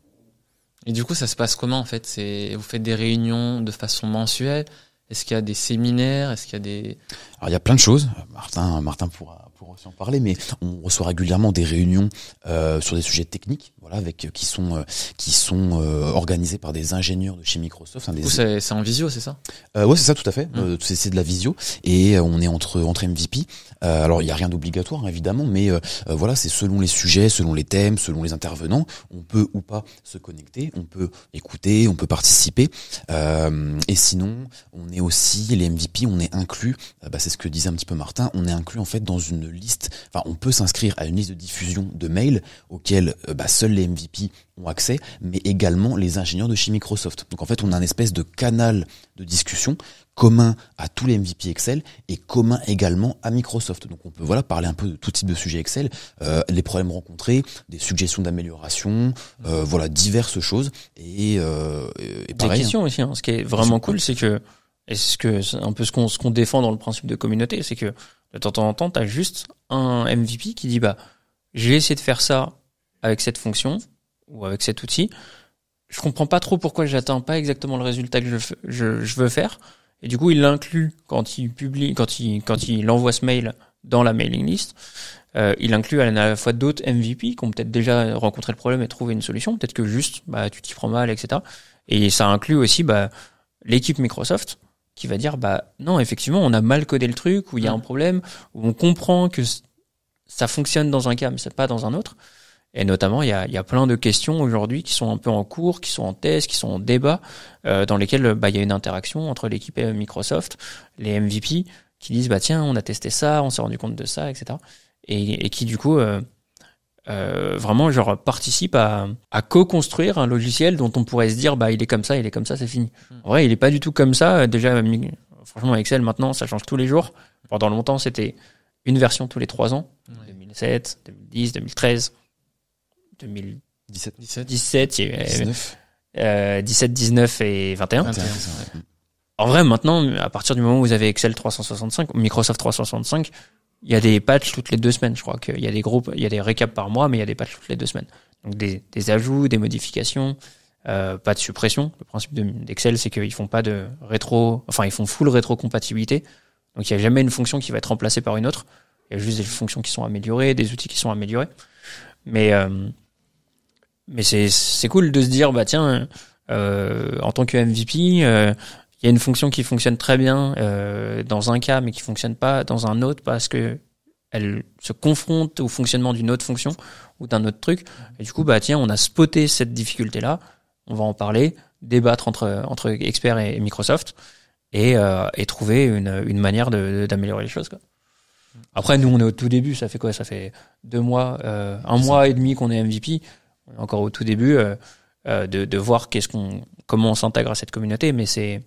Et du coup, ça se passe comment en fait C'est vous faites des réunions de façon mensuelle Est-ce qu'il y a des séminaires Est-ce qu'il y a des Alors il y a plein de choses. Martin, Martin pourra pour aussi en parler, mais on reçoit régulièrement des réunions euh, sur des sujets techniques, voilà, avec euh, qui sont euh, qui sont organisés par des ingénieurs de chez Microsoft. Hein, c'est en visio, c'est ça Ouais, c'est ça, tout à fait. Mmh. c'est de la visio et on est entre entre MVP. alors il y a rien d'obligatoire hein, évidemment, mais voilà, c'est selon les sujets, selon les thèmes, selon les intervenants, on peut ou pas se connecter, on peut écouter, on peut participer. et sinon, on est aussi les MVP, on est inclus. Bah, c'est ce que disait un petit peu Martin, on est inclus en fait dans une liste, enfin on peut s'inscrire à une liste de diffusion de mails auxquels euh, bah, seuls les MVP ont accès, mais également les ingénieurs de chez Microsoft. Donc en fait on a une espèce de canal de discussion commun à tous les MVP Excel et commun également à Microsoft. Donc on peut voilà parler un peu de tout type de sujet Excel, euh, les problèmes rencontrés, des suggestions d'amélioration, euh, voilà diverses choses et, et des hein. questions aussi. Hein. Ce qui est vraiment cool, c'est que et c'est ce que, un peu ce qu'on, ce qu'on défend dans le principe de communauté, c'est que de temps en temps, t'as juste un MVP qui dit, bah, j'ai essayé de faire ça avec cette fonction ou avec cet outil. Je comprends pas trop pourquoi j'atteins pas exactement le résultat que je, je, veux faire. Et du coup, il l'inclut quand il publie, quand il, quand il envoie ce mail dans la mailing list. Euh, il inclut à la fois d'autres MVP qui ont peut-être déjà rencontré le problème et trouvé une solution. Peut-être que juste, bah, tu t'y prends mal, etc. Et ça inclut aussi bah, l'équipe Microsoft qui va dire bah non effectivement on a mal codé le truc ou il y a un problème ou on comprend que ça fonctionne dans un cas mais c'est pas dans un autre et notamment il y a, plein de questions aujourd'hui qui sont un peu en cours qui sont en thèse qui sont en débat euh, dans lesquelles bah il y a une interaction entre l'équipe Microsoft les MVP qui disent bah tiens on a testé ça on s'est rendu compte de ça etc et, qui du coup euh, euh, vraiment genre participe à, co-construire un logiciel dont on pourrait se dire bah il est comme ça, il est comme ça, c'est fini. Hmm. En vrai, il est pas du tout comme ça. Déjà, franchement, Excel maintenant, ça change tous les jours. Pendant longtemps, c'était une version tous les trois ans. 2007, 2010, 2013, 2017, 17, 17 19. 17, 19 et 21. En vrai, maintenant, à partir du moment où vous avez Excel 365, Microsoft 365, il y a des patchs toutes les deux semaines, je crois qu'il y a des groupes, il y a des récaps par mois, mais il y a des patchs toutes les deux semaines. Donc des, des ajouts, des modifications, euh, pas de suppression. Le principe d'Excel, c'est qu'ils font pas de rétro, enfin ils font full rétrocompatibilité. Donc il n'y a jamais une fonction qui va être remplacée par une autre. Il y a juste des fonctions qui sont améliorées, des outils qui sont améliorés. Mais euh, mais c'est cool de se dire bah tiens euh, en tant que MVP euh, il y a une fonction qui fonctionne très bien euh, dans un cas, mais qui fonctionne pas dans un autre parce que elle se confronte au fonctionnement d'une autre fonction ou d'un autre truc. Et du coup, bah tiens, on a spoté cette difficulté-là. On va en parler, débattre entre entre experts et, Microsoft et, euh, et trouver une, une manière d'améliorer les choses. Après, nous, on est au tout début. Ça fait quoi Ça fait deux mois, euh, un mois et demi qu'on est MVP. On est encore au tout début de, de voir qu'est-ce qu'on, comment on s'intègre à cette communauté. Mais c'est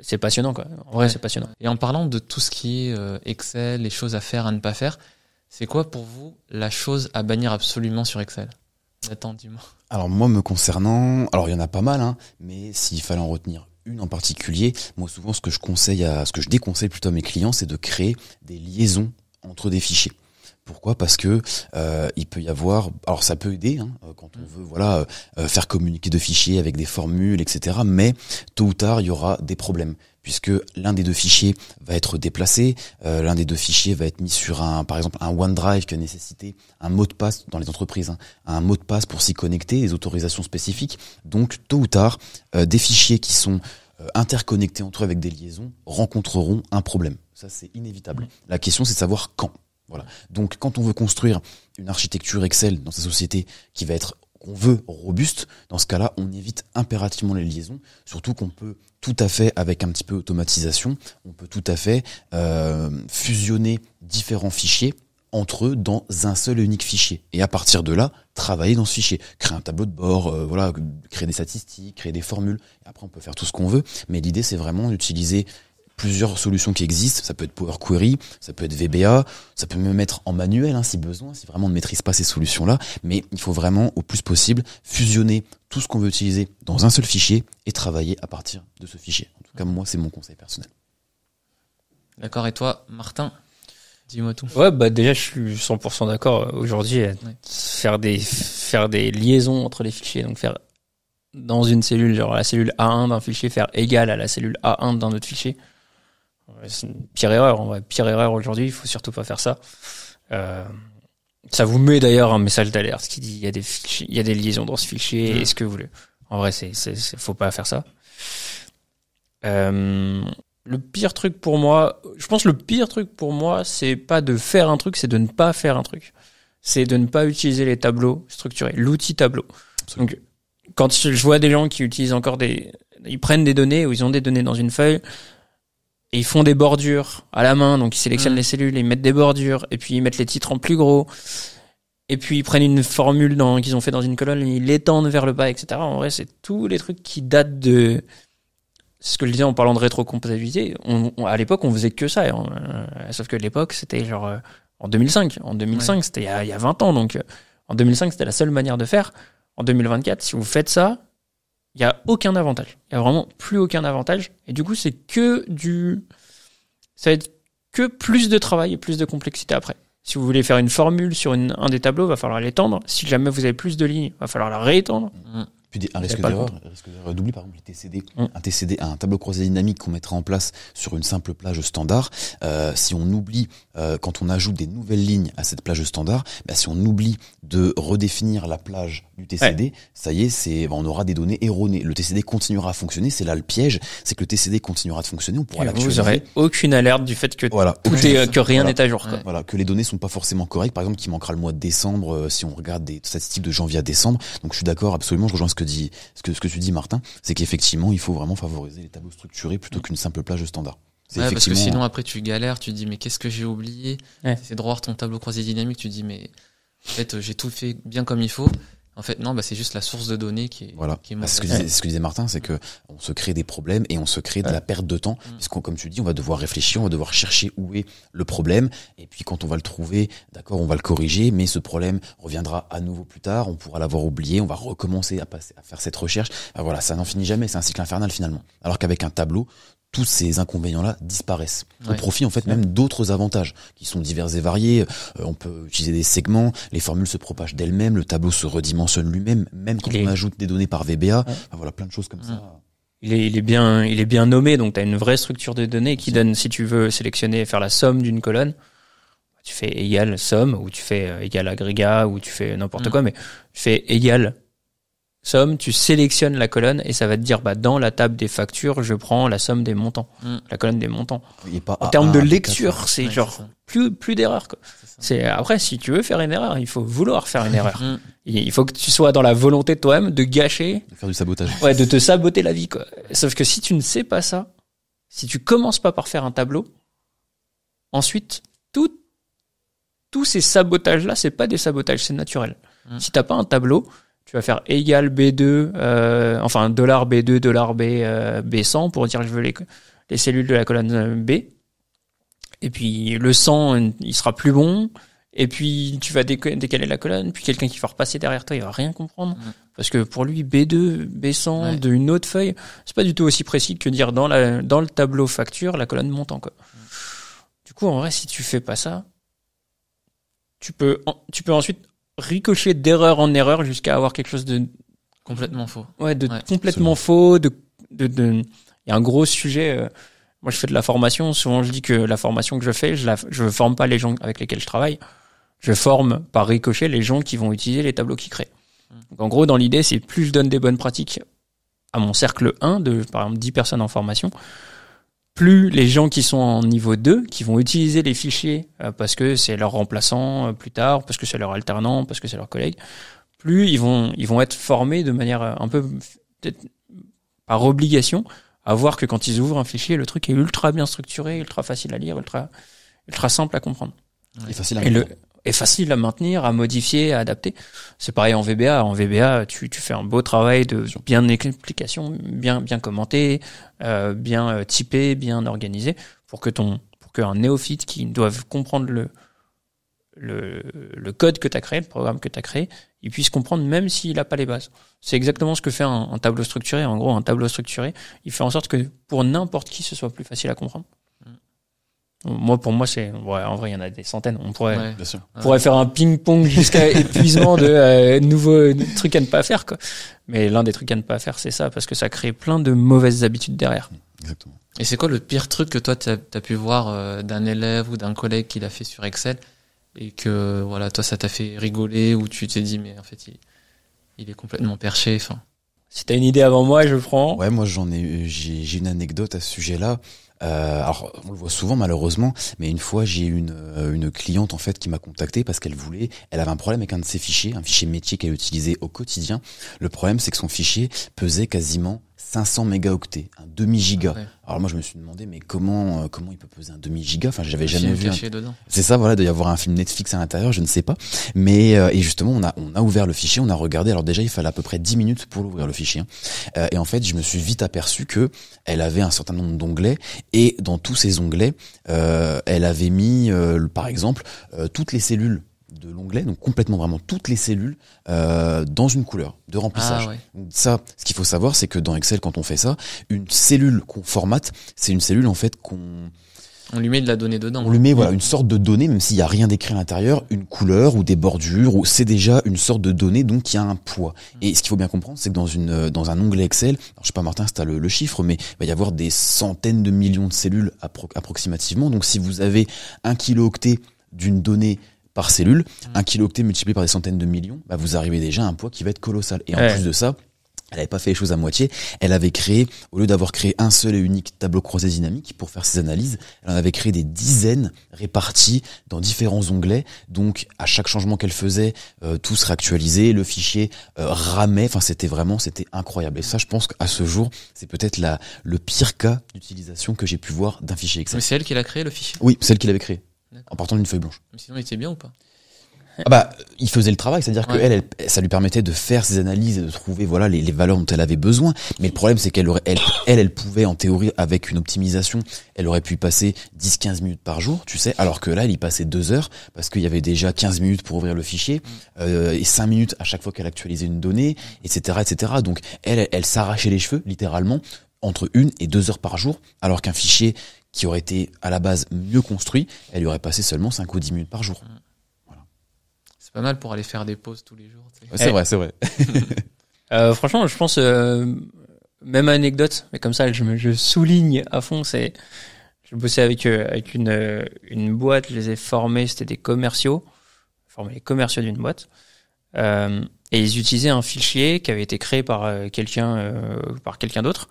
c'est passionnant quoi. En vrai, c'est passionnant. Et en parlant de tout ce qui est euh, Excel, les choses à faire, à ne pas faire, c'est quoi pour vous la chose à bannir absolument sur Excel Attends, dis-moi. Alors moi, me concernant, alors il y en a pas mal, hein, mais s'il fallait en retenir une en particulier, moi souvent ce que je conseille à, ce que je déconseille plutôt à mes clients, c'est de créer des liaisons entre des fichiers. Pourquoi Parce que euh, il peut y avoir, alors ça peut aider hein, euh, quand on mm. veut, voilà, euh, faire communiquer de fichiers avec des formules, etc. Mais tôt ou tard, il y aura des problèmes puisque l'un des deux fichiers va être déplacé, l'un des deux fichiers va être mis sur un, par exemple, un OneDrive qui a nécessité un mot de passe dans les entreprises, hein, un mot de passe pour s'y connecter, des autorisations spécifiques. Donc tôt ou tard, des fichiers qui sont interconnectés entre eux avec des liaisons rencontreront un problème. Ça, c'est inévitable. Mm. La question, c'est de savoir quand. Voilà. Donc, quand on veut construire une architecture Excel dans sa société qui va être on veut robuste, dans ce cas-là, on évite impérativement les liaisons, surtout qu'on peut tout à fait, avec un petit peu automatisation, on peut tout à fait euh, fusionner différents fichiers entre eux dans un seul et unique fichier. Et à partir de là, travailler dans ce fichier, créer un tableau de bord, euh, voilà, créer des statistiques, créer des formules. après, on peut faire tout ce qu'on veut, mais l'idée, c'est vraiment d'utiliser plusieurs solutions qui existent. Ça peut être Power Query, ça peut être VBA, ça peut même être en manuel hein, si besoin, si vraiment on ne maîtrise pas ces solutions-là. Mais il faut vraiment, au plus possible, fusionner tout ce qu'on veut utiliser dans un seul fichier et travailler à partir de ce fichier. En tout cas, moi, c'est mon conseil personnel. D'accord. Et toi, Martin Dis-moi tout. Ouais, bah déjà, je suis 100% d'accord. Euh, aujourd'hui, euh, faire, des, faire des liaisons entre les fichiers, donc faire dans une cellule, genre la cellule A1 d'un fichier, faire égal à la cellule A1 d'un autre fichier, c'est une pire erreur. En vrai. Pire erreur aujourd'hui, il faut surtout pas faire ça. Euh, ça vous met d'ailleurs un message d'alerte qui dit il y a des il y a des liaisons dans ce fichier, mmh. est-ce que vous voulez En vrai, c'est, c'est, faut pas faire ça. Euh, le pire truc pour moi, je pense le pire truc pour moi, c'est pas de faire un truc, c'est de ne pas faire un truc. C'est de ne pas utiliser les tableaux structurés, l'outil tableau. Donc, quand je vois des gens qui utilisent encore des, ils prennent des données ou ils ont des données dans une feuille, et ils font des bordures à la main, donc ils sélectionnent mm. les cellules, ils mettent des bordures, et puis ils mettent les titres en plus gros, et puis ils prennent une formule qu'ils ont fait dans une colonne, ils l'étendent vers le bas, etc. En vrai, c'est tous les trucs qui datent de ce que je disais en parlant de rétrocompatibilité. On, à l'époque, on faisait que ça, euh, sauf que l'époque, c'était genre euh, en 2005. En 2005, c'était il y, a 20 ans, donc euh, en 2005, c'était la seule manière de faire. En 2024, si vous faites ça, il n'y a aucun avantage. Il n'y a vraiment plus aucun avantage. Et du coup, c'est que du. Ça va être que plus de travail et plus de complexité après. Si vous voulez faire une formule sur une, un des tableaux, va falloir l'étendre. Si jamais vous avez plus de lignes, va falloir la réétendre. Mmh. Puis un risque d'erreur, d'oubli, par exemple, les TCD. Mmh. Un TCD, un tableau croisé dynamique qu'on mettra en place sur une simple plage standard. Euh, si on oublie, euh, quand on ajoute des nouvelles lignes à cette plage standard, bah, si on oublie de redéfinir la plage du TCD, ça y est, c'est ben, on aura des données erronées. Le TCD continuera à fonctionner, c'est là le piège, c'est que le TCD continuera de fonctionner, on pourra l'actualiser. Vous n'aurez aucune alerte du fait que voilà, que rien n'est à jour. Quoi. Voilà, que les données sont pas forcément correctes, par exemple qu'il manquera le mois de décembre euh, si on regarde des statistiques de janvier à décembre. Donc je suis d'accord absolument, je rejoins ce que dit ce que ce que tu dis Martin, c'est qu'effectivement, il faut vraiment favoriser les tableaux structurés plutôt mm. qu'une simple plage standard. Ouais, parce que sinon après tu galères, tu dis mais qu'est-ce que j'ai oublié C'est de revoir ton tableau croisé dynamique, tu dis mais en fait euh, j'ai tout fait bien comme il faut en fait, non, bah, c'est juste la source de données qui est. Voilà. Qui ce, que disait, Martin, c'est que on se crée des problèmes et on se crée de la perte de temps, mm. puisqu'on, comme tu dis, on va devoir réfléchir, on va devoir chercher où est le problème, et puis quand on va le trouver, d'accord, on va le corriger, mais ce problème reviendra à nouveau plus tard, on pourra l'avoir oublié, on va recommencer à, faire cette recherche. Ah, voilà, ça n'en finit jamais, c'est un cycle infernal finalement. Alors qu'avec un tableau, tous ces inconvénients-là disparaissent au profit en fait même d'autres avantages qui sont divers et variés. Euh, on peut utiliser des segments, les formules se propagent d'elles-mêmes, le tableau se redimensionne lui-même, même quand on ajoute des données par VBA. voilà, plein de choses comme ça. Il est, bien, il est bien nommé, donc tu as une vraie structure de données qui donne, si tu veux sélectionner et faire la somme d'une colonne, tu fais égal somme ou tu fais euh, égal agrégat ou tu fais n'importe mm. quoi, mais tu fais égal somme, tu sélectionnes la colonne et ça va te dire bah, dans la table des factures, je prends la somme des montants, hmm. la colonne des montants. en termes de lecture, c'est genre plus plus d'erreur. C'est après si tu veux faire une erreur, il faut vouloir faire une erreur. Hmm. Il faut que tu sois dans la volonté toi-même de gâcher, de faire du sabotage. Ouais, de te saboter la vie Sauf que si tu ne sais pas ça, si tu commences pas par faire un tableau, ensuite tout, tous ces sabotages là, c'est pas des sabotages, c'est naturel. si hmm. Si t'as pas un tableau, tu vas faire égal B2, euh, enfin dollar $B2, dollar $B, euh, B100 pour dire je veux les, les, cellules de la colonne euh, B. Et puis le 100, euh, il sera plus bon. Et puis tu vas décaler la colonne, puis quelqu'un qui va repasser derrière toi, il va rien comprendre. Mmh. Parce que pour lui, B2, B100 d'une autre feuille, c'est pas du tout aussi précis que dire dans, la, dans le tableau facture, la colonne montant. Quoi. Mmh. Du coup, en vrai, si tu fais pas ça, tu peux, tu peux ensuite ricocher d'erreur en erreur jusqu'à avoir quelque chose de complètement faux. Ouais, de complètement faux. De, de, il y a un gros sujet. Euh, moi, je fais de la formation. Souvent, je dis que la formation que je fais, je la, je forme pas les gens avec lesquels je travaille. Je forme par ricochet les gens qui vont utiliser les tableaux qu'ils créent. Mmh. Donc, en gros, dans l'idée, c'est plus je donne des bonnes pratiques à mon cercle 1 de, par exemple, 10 personnes en formation, plus les gens qui sont en niveau 2, qui vont utiliser les fichiers euh, parce que c'est leur remplaçant euh, plus tard, parce que c'est leur alternant, parce que c'est leur collègue, plus ils vont, ils vont être formés de manière euh, un peu par obligation à voir que quand ils ouvrent un fichier, le truc est ultra bien structuré, ultra facile à lire, ultra, ultra simple à comprendre. Et facile à comprendre est facile à maintenir, à modifier, à adapter. C'est pareil en VBA. En VBA, tu, tu fais un beau travail de bien explication, bien bien commenté, euh, bien euh, typé, bien organisé, pour que ton pour qu'un néophyte qui doive comprendre le le, le code que tu as créé, le programme que tu as créé, il puisse comprendre même s'il n'a pas les bases. C'est exactement ce que fait un tableau structuré. En gros, un tableau structuré, il fait en sorte que pour n'importe qui, ce soit plus facile à comprendre. Moi, pour moi, c'est ouais, en vrai, il y en a des centaines. On pourrait, pourrait faire un ping-pong jusqu'à <laughs> épuisement de euh, nouveaux trucs à ne pas faire. Quoi. Mais l'un des trucs à ne pas faire, c'est ça, parce que ça crée plein de mauvaises habitudes derrière. Exactement. Et c'est quoi le pire truc que toi, t'as as, pu voir euh, d'un élève ou d'un collègue qui l'a fait sur Excel et que voilà, toi, ça t'a fait rigoler ou tu t'es dit, mais en fait, il, il est complètement perché. Enfin. Si t'as une idée avant moi, je prends. Ouais, moi j'en ai, j'ai une anecdote à ce sujet-là. Euh, alors, on le voit souvent malheureusement, mais une fois, j'ai une euh, une cliente en fait qui m'a contacté parce qu'elle voulait, elle avait un problème avec un de ses fichiers, un fichier métier qu'elle utilisait au quotidien. Le problème, c'est que son fichier pesait quasiment 500 mégaoctets, un demi-giga. Alors moi je me suis demandé mais comment euh, comment il peut peser un demi-giga Enfin j'avais jamais vu. Un... C'est ça voilà, d'y avoir un film Netflix à l'intérieur, je ne sais pas. Mais euh, et justement on a on a ouvert le fichier, on a regardé. Alors déjà il fallait à peu près 10 minutes pour l'ouvrir le fichier. Hein. Euh, et en fait je me suis vite aperçu que elle avait un certain nombre d'onglets et dans tous ces onglets elle avait mis par exemple toutes les cellules de l'onglet, donc complètement vraiment toutes les cellules euh, dans une couleur de remplissage. Ah, ça, ce qu'il faut savoir, c'est que dans Excel, quand on fait ça, une cellule qu'on formate, c'est une cellule en fait qu'on on lui met de la donnée dedans. On lui met hein. voilà une sorte de donnée, même s'il n'y a rien d'écrit à l'intérieur, une couleur ou des bordures, ou c'est déjà une sorte de donnée donc qui a un poids. Et ce qu'il faut bien comprendre, c'est que dans une euh, dans un onglet Excel, je sais pas Martin, c'est le, le chiffre, mais il va y avoir des centaines de millions de cellules approximativement. Donc si vous avez un kilo octet d'une donnée par cellule, un kilo-octet multiplié par des centaines de millions, bah vous arrivez déjà à un poids qui va être colossal. Et en plus de ça, elle n'avait pas fait les choses à moitié. Elle avait créé, au lieu d'avoir créé un seul et unique tableau croisé dynamique pour faire ses analyses, elle en avait créé des dizaines réparties dans différents onglets. Donc, à chaque changement qu'elle faisait, euh, tout se actualisé, le fichier euh, ramait. Enfin, c'était vraiment, c'était incroyable. Et ça, je pense qu'à ce jour, c'est peut-être la, le pire cas d'utilisation que j'ai pu voir d'un fichier Excel. Mais c'est elle qui l'a créé, le fichier? Oui, celle qui l'avait créé en partant d'une feuille blanche. sinon, il était bien ou pas ah bah, il faisait le travail, c'est-à-dire que elle, ça lui permettait de faire ses analyses et de trouver voilà les, valeurs dont elle avait besoin. Mais le problème, c'est qu'elle aurait, elle, elle, pouvait en théorie avec une optimisation, elle aurait pu passer 10-15 minutes par jour, tu sais, alors que là, elle y passait deux heures parce qu'il y avait déjà 15 minutes pour ouvrir le fichier mm. euh, et cinq minutes à chaque fois qu'elle actualisait une donnée, etc., etc. Donc elle, elle, elle s'arrachait les cheveux littéralement entre une et deux heures par jour, alors qu'un fichier qui aurait été à la base mieux construit, elle lui aurait passé seulement 5 ou 10 minutes par jour. Voilà. Mm. C'est pas mal pour aller faire des pauses tous les jours. c'est eh. vrai, c'est vrai. <laughs> euh, franchement, je pense, euh, même anecdote, mais comme ça, je, je souligne à fond, c'est, je bossais avec, euh, avec une, euh, une boîte, je les ai formés, c'était des commerciaux, formés les commerciaux d'une boîte. et ils utilisaient un fichier qui avait été créé par quelqu'un par quelqu'un d'autre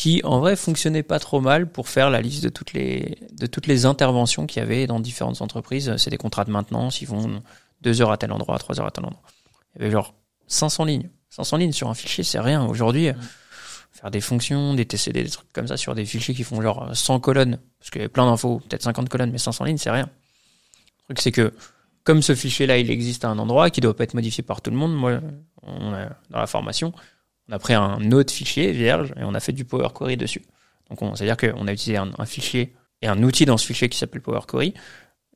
qui en vrai fonctionnait pas trop mal pour faire la liste de toutes les, de toutes les interventions qu'il y avait dans différentes entreprises. Euh, c'est des contrats de maintenance, ils vont deux heures à tel endroit, trois heures à tel endroit. Il y avait genre 500 lignes. 500 lignes sur un fichier, c'est rien. Aujourd'hui, euh, faire des fonctions, des TCD, des trucs comme ça sur des fichiers qui font genre 100 euh, colonnes, parce qu'il y avait plein d'infos, peut-être 50 colonnes, mais 500 lignes, c'est rien. Le truc, c'est que comme ce fichier-là, il existe à un endroit qui doit pas être modifié par tout le monde, moi, dans la formation, on a pris un autre fichier vierge et on a fait du Power Query dessus. Donc, c'est-à-dire qu'on a utilisé un, fichier et un outil dans ce fichier qui s'appelle Power Query,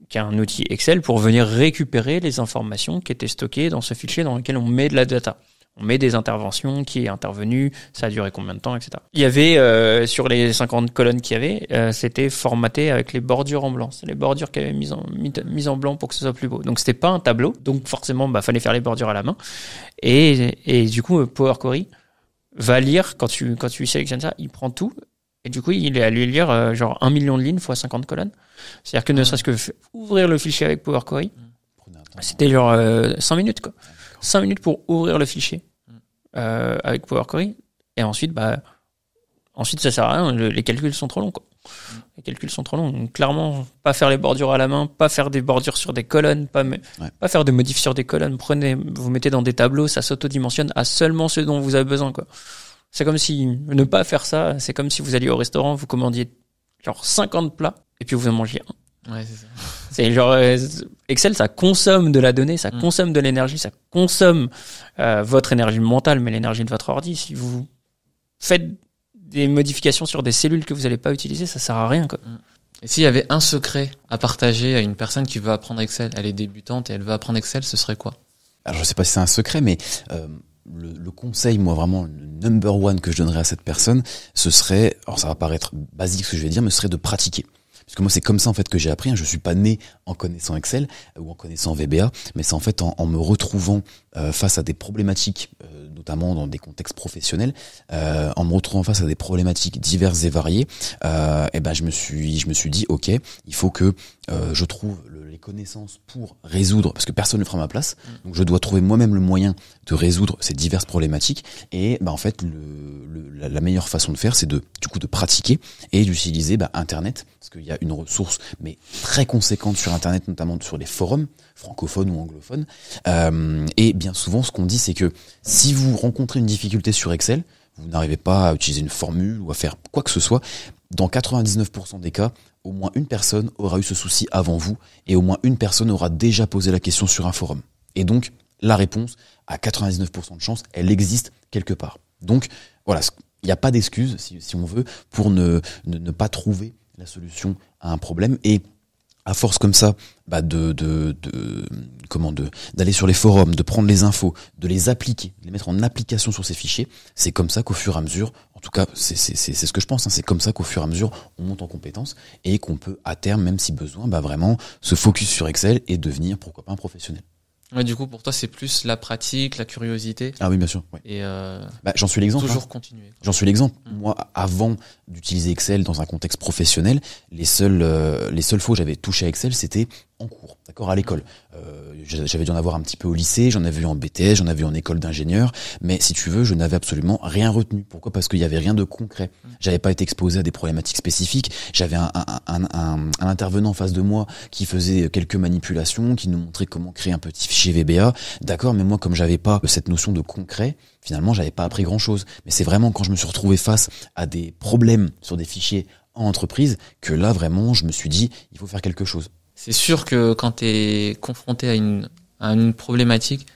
qui est un outil Excel pour venir récupérer les informations qui étaient stockées dans ce fichier dans lequel on met de la data. On met des interventions, qui est intervenu, ça a duré combien de temps, etc. Il y avait, euh, sur les 50 colonnes qu'il y avait, euh, c'était formaté avec les bordures en blanc. C'est les bordures qui avaient mises en, mise en blanc pour que ce soit plus beau. Donc c'était pas un tableau, donc forcément, bah, fallait faire les bordures à la main. Et, et du coup, euh, Power Query, va lire, quand tu, quand tu sélectionnes ça, il prend tout. Et du coup, il est allé lire euh, genre un million de lignes fois 50 colonnes. C'est-à-dire que ne serait-ce que ouvrir le fichier avec Power Query, mm. c'était genre euh, minutes. quoi. Ah, cinq minutes pour ouvrir le fichier mm. euh, avec Power Query. Et ensuite, bah, ensuite ça sert à rien, les calculs sont trop longs. Quoi. Les calculs sont trop longs. Donc, clairement, pas faire les bordures à la main, pas faire des bordures sur des colonnes, pas, pas faire de modifs sur des colonnes. Prenez, vous mettez dans des tableaux, ça s'autodimensionne à seulement ce dont vous avez besoin, C'est comme si ne pas faire ça, c'est comme si vous alliez au restaurant, vous commandiez genre 50 plats et puis vous en mangez un. <laughs> c'est genre euh, Excel, ça consomme de la donnée, ça mm. consomme de l'énergie, ça consomme euh, votre énergie mentale, mais l'énergie de votre ordi. Si vous faites des modifications sur des cellules que vous n'allez pas utiliser, ça sert à rien. Et s'il y avait un secret à partager à une personne qui veut apprendre Excel, elle est débutante et elle veut apprendre Excel, ce serait quoi Alors je sais pas si c'est un secret, mais euh, le, conseil, moi vraiment le number one que je donnerais à cette personne, ce serait, alors ça va paraître basique ce que je vais dire, mais ce serait de pratiquer. Parce que moi, c'est comme ça en fait que j'ai appris. Hein. Je suis pas né en connaissant Excel euh, ou en connaissant VBA, mais c'est en fait en, me retrouvant euh, face à des problématiques notamment dans des contextes professionnels, euh, en me retrouvant face à des problématiques diverses et variées, et euh, eh ben je me suis, je me suis dit, ok, il faut que euh, je trouve les connaissances pour résoudre, parce que personne ne fera ma place, mm. donc je dois trouver moi-même le moyen de résoudre ces diverses problématiques. Et ben en fait, le, la, meilleure façon de faire, c'est de du coup de pratiquer et d'utiliser bah, Internet, parce qu'il y a une ressource mais très conséquente sur Internet, notamment sur les forums francophones ou anglophones. et bien souvent, ce qu'on dit, c'est que si vous vous rencontrez une difficulté sur Excel, vous n'arrivez pas à utiliser une formule ou à faire quoi que ce soit, dans 99% des cas, au moins une personne aura eu ce souci avant vous et au moins une personne aura déjà posé la question sur un forum. Et donc, la réponse, à 99% de chance, elle existe quelque part. Donc, voilà, il n'y a pas d'excuse, si, on veut, pour ne, ne pas trouver la solution à un problème. Et à force comme ça bah de, de, de comment de d'aller sur les forums, de prendre les infos, de les appliquer, de les mettre en application sur ces fichiers, c'est comme ça qu'au fur et à mesure, en tout cas c'est ce que je pense, hein, c'est comme ça qu'au fur et à mesure on monte en compétences et qu'on peut à terme, même si besoin, bah vraiment se focus sur Excel et devenir pourquoi pas un professionnel du coup, pour toi, c'est plus la pratique, la curiosité. Ah oui, bien sûr. Et euh, bah, j'en suis l'exemple. Hein. Toujours continuer. J'en suis l'exemple. Mm. Moi, avant d'utiliser Excel dans un contexte professionnel, les seules, euh, les seules fois où j'avais touché à Excel, c'était en cours, d'accord, à l'école. Euh, j'avais dû en avoir un petit peu au lycée, j'en avais vu en BTS, j'en avais vu en école d'ingénieur, mais si tu veux, je n'avais absolument rien retenu. Pourquoi Parce qu'il n'y avait rien de concret. Mmh. J'avais pas été exposé à des problématiques spécifiques. J'avais un, intervenant face de moi qui faisait quelques manipulations, qui nous montrait comment créer un petit fichier VBA, d'accord, mais moi, comme j'avais pas cette notion de concret, finalement, j'avais pas appris grand chose. Mais c'est vraiment quand je me suis retrouvé face à des problèmes sur des fichiers en entreprise que là, vraiment, je me suis dit, il faut faire quelque chose c'est sûr que quand tu es confronté à une, à une problématique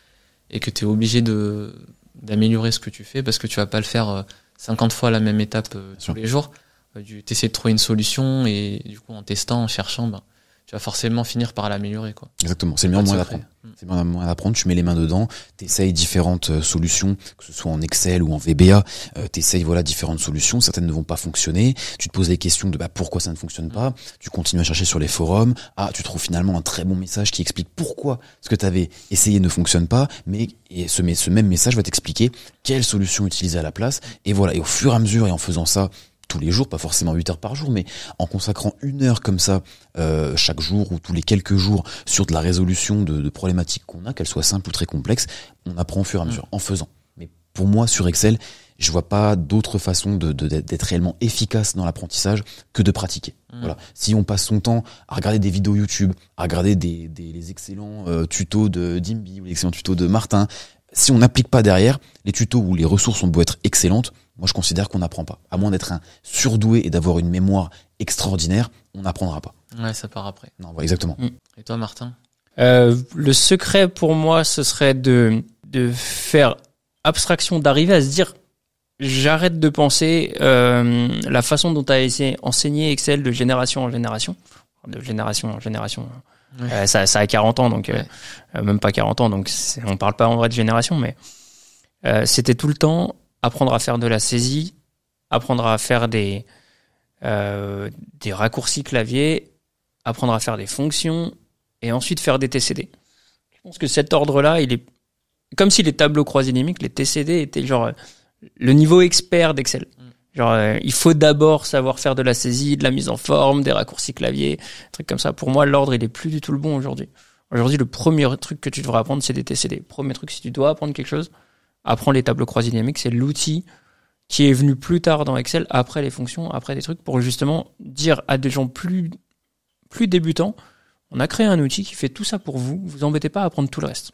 et que tu es obligé d'améliorer ce que tu fais parce que tu vas pas le faire 50 euh, fois la même étape euh, tous les jours, euh, tu essaies de trouver une solution et du coup en testant, en cherchant, ben, tu vas forcément finir par l'améliorer. quoi. Exactement, c'est meilleur moins d'apprendre. C'est en moins d'apprendre, tu mets les mains dedans, tu essayes différentes euh, solutions, que ce soit en Excel ou en VBA, euh, tu essayes voilà, différentes solutions, certaines ne vont pas fonctionner, tu te poses des questions de bah, pourquoi ça ne fonctionne pas, tu continues à chercher sur les forums, ah, tu trouves finalement un très bon message qui explique pourquoi ce que tu avais essayé ne fonctionne pas, mais et ce, ce même message va t'expliquer quelle solution utiliser à la place, et voilà, et au fur et à mesure, et en faisant ça tous les jours, pas forcément huit heures par jour, mais en consacrant une heure comme ça euh, chaque jour ou tous les quelques jours sur de la résolution de, problématiques qu'on a, qu'elles soient simples ou très complexes, on apprend au fur et à mm. mesure en faisant. Mais pour moi, sur Excel, je vois pas d'autre façon d'être réellement efficace dans l'apprentissage que de pratiquer. Mm. Voilà. Si on passe son temps à regarder des vidéos YouTube, à regarder des, les excellents euh, tutos de Dimby ou les excellents tutos de Martin, si on n'applique pas derrière, les tutos ou les ressources ont beau être excellentes, moi je considère qu'on n'apprend pas. À moins d'être un surdoué et d'avoir une mémoire extraordinaire, on n'apprendra pas. Ouais, ça part après. Non, exactement. Mm. Et toi, Martin euh, Le secret pour moi, ce serait de, faire abstraction, d'arriver à se dire j'arrête de penser euh, la façon dont as essayé enseigné Excel de génération en génération, de génération en génération, hein, euh, ça, a 40 ans, donc euh, même pas 40 ans, donc on parle pas en vrai de génération, mais euh, c'était tout le temps apprendre à faire de la saisie, apprendre à faire des, des raccourcis clavier, apprendre à faire des fonctions, et ensuite faire des TCD. Je pense que cet ordre-là, il est comme si les tableaux croisés dynamiques, les TCD étaient genre le niveau expert d'Excel. Genre, euh, il faut d'abord savoir faire de la saisie, de la mise en forme, des raccourcis clavier, trucs comme ça. Pour moi, l'ordre, il est plus du tout le bon aujourd'hui. Aujourd'hui, le premier truc que tu devrais apprendre, c'est des TCD. Premier truc, si tu dois apprendre quelque chose, apprends les tableaux croisés dynamiques. C'est l'outil qui est venu plus tard dans Excel, après les fonctions, après des trucs, pour justement dire à des gens plus, plus débutants, on a créé un outil qui fait tout ça pour vous, vous embêtez pas à apprendre tout le reste.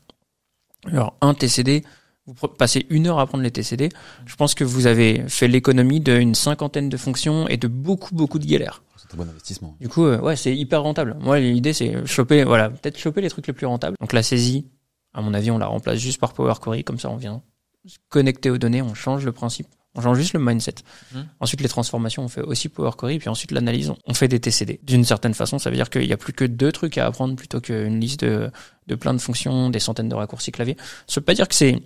Alors, un TCD, vous passez une heure à prendre les TCD, je pense que vous avez fait l'économie d'une cinquantaine de fonctions et de beaucoup, beaucoup de galères. C'est un bon investissement. Du coup, euh, ouais, c'est hyper rentable. Moi, l'idée, c'est choper, voilà, peut-être choper les trucs les plus rentables. Donc la saisie, à mon avis, on la remplace juste par Power Query, comme ça, on vient se connecter aux données, on change le principe. On change juste le mindset. Mmh. Ensuite, les transformations, on fait aussi Power Query, puis ensuite l'analyse, on fait des TCD. D'une certaine façon, ça veut dire qu'il n'y a plus que deux trucs à apprendre plutôt qu'une liste de, de, plein de fonctions, des centaines de raccourcis clavier. Ça veut pas dire que c'est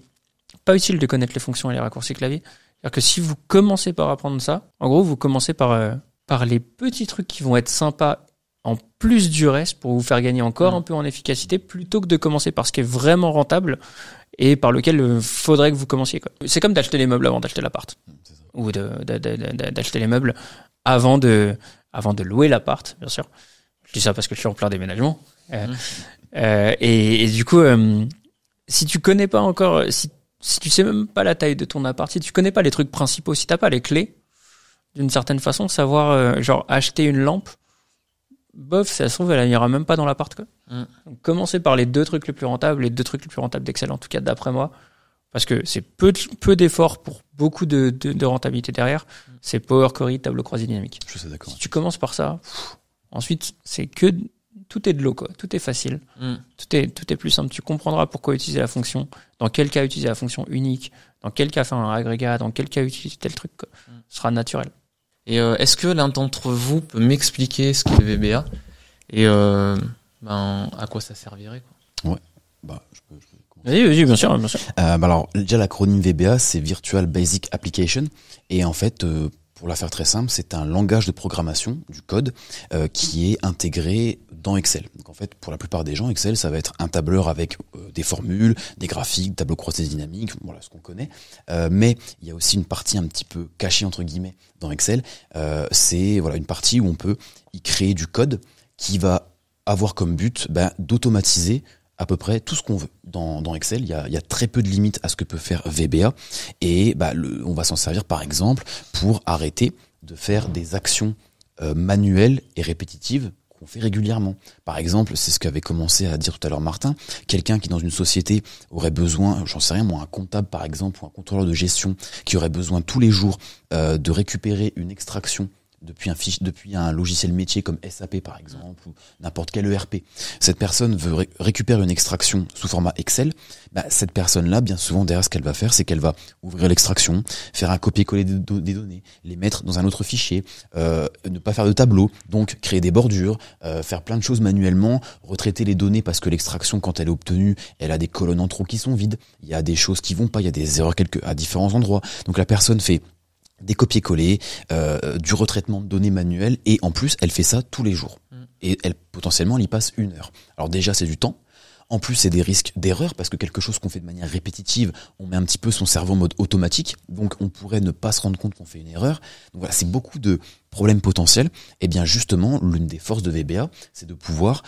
utile de connaître les fonctions et les raccourcis clavier. cest dire que si vous commencez par apprendre ça, en gros, vous commencez par, euh, par les petits trucs qui vont être sympas en plus du reste pour vous faire gagner encore mm. un peu en efficacité plutôt que de commencer par ce qui est vraiment rentable et par lequel euh, faudrait que vous commenciez. C'est comme d'acheter les meubles avant d'acheter l'appart mm, ou d'acheter les meubles avant de, avant de louer l'appart, bien sûr. Je dis ça parce que je suis en plein déménagement. Euh, mm. et, du coup, si tu connais pas encore, si si tu sais même pas la taille de ton appart, si tu connais pas les trucs principaux, si t'as pas les clés, d'une certaine façon, savoir euh, genre acheter une lampe, bof, ça se trouve, elle n'ira même pas dans l'appart. Mm. commencez par les deux trucs les plus rentables, les deux trucs les plus rentables d'Excel, en tout cas d'après moi, parce que c'est peu, peu d'efforts pour beaucoup de, de, rentabilité derrière. Mm. C'est Power Query, tableau croisé dynamique. Je suis d'accord. Si tu commences par ça, ensuite, c'est que tout est de quoi. tout est facile, hmm. tout, est, tout est plus simple. Tu comprendras pourquoi utiliser la fonction, dans quel cas utiliser la fonction unique, dans quel cas faire un agrégat, dans quel cas utiliser tel truc. Hmm. Ce sera naturel. Et euh, est-ce que l'un d'entre vous peut m'expliquer ce qu'est VBA et euh, ben, à quoi ça servirait quoi Ouais, bah, je peux, bien sûr. Bien sûr. Euh, bah, alors, déjà, l'acronyme VBA, c'est Virtual Basic Application. Et en fait, pour la faire très simple, c'est un langage de programmation du code euh, qui est intégré dans Excel. Donc en fait, pour la plupart des gens, Excel, ça va être un tableur avec euh, des formules, des graphiques, tableaux croisés dynamiques, voilà ce qu'on connaît. Euh, mais il y a aussi une partie un petit peu cachée entre guillemets dans Excel. c'est voilà une partie où on peut y créer du code qui va avoir comme but ben, d'automatiser à peu près tout ce qu'on veut. Dans, Excel, il y, a, très peu de limites à ce que peut faire VBA et bah, on va s'en servir par exemple pour arrêter de faire des actions euh, manuelles et répétitives qu'on fait régulièrement. Par exemple, c'est ce qu'avait commencé à dire tout à l'heure Martin, quelqu'un qui dans une société aurait besoin, j'en sais rien moi, un comptable par exemple ou un contrôleur de gestion qui aurait besoin tous les jours euh, de récupérer une extraction depuis un, fiche, depuis un logiciel métier comme SAP par exemple, ou n'importe quel ERP, cette personne veut récupérer une extraction sous format Excel, bah, cette personne-là, bien souvent, derrière ce qu'elle va faire, c'est qu'elle va ouvrir l'extraction, faire un copier-coller des, données, les mettre dans un autre fichier, euh, ne pas faire de tableau, donc créer des bordures, euh, faire plein de choses manuellement, retraiter les données parce que l'extraction, quand elle est obtenue, elle a des colonnes en trop qui sont vides, il y a des choses qui vont pas, il y a des erreurs quelques, à différents endroits. Donc la personne fait des copier-coller, euh, du retraitement de données manuelles, et en plus, elle fait ça tous les jours. Mm. Et elle, potentiellement, elle y passe une heure. Alors déjà, c'est du temps. En plus, c'est des risques d'erreur, parce que quelque chose qu'on fait de manière répétitive, on met un petit peu son cerveau en mode automatique, donc on pourrait ne pas se rendre compte qu'on fait une erreur. Donc voilà, c'est beaucoup de problèmes potentiels. Et bien justement, l'une des forces de VBA, c'est de pouvoir,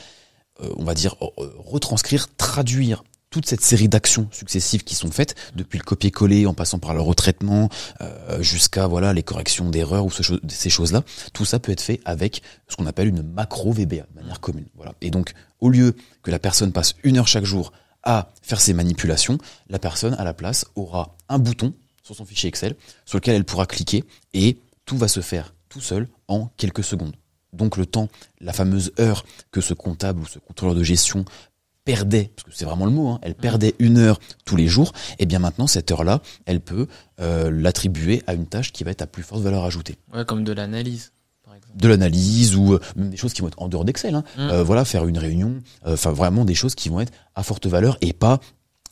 euh, on va dire, retranscrire, traduire toute cette série d'actions successives qui sont faites, depuis le copier-coller, en passant par le retraitement, euh, jusqu'à voilà les corrections d'erreurs ou ces choses-là, tout ça peut être fait avec ce qu'on appelle une macro VBA, de manière commune. Voilà. Et donc, au lieu que la personne passe une heure chaque jour à faire ses manipulations, la personne à la place aura un bouton sur son fichier Excel sur lequel elle pourra cliquer et tout va se faire tout seul en quelques secondes. Donc le temps, la fameuse heure que ce comptable ou ce contrôleur de gestion perdait, parce que c'est vraiment le mot, hein, elle mm. perdait une heure tous les jours, et bien maintenant, cette heure-là, elle peut euh, l'attribuer à une tâche qui va être à plus forte valeur ajoutée. comme de l'analyse de l'analyse ou euh, même des choses qui vont être en dehors d'Excel. Hein. Mm. Euh, voilà, faire une réunion, enfin vraiment des choses qui vont être à forte valeur et pas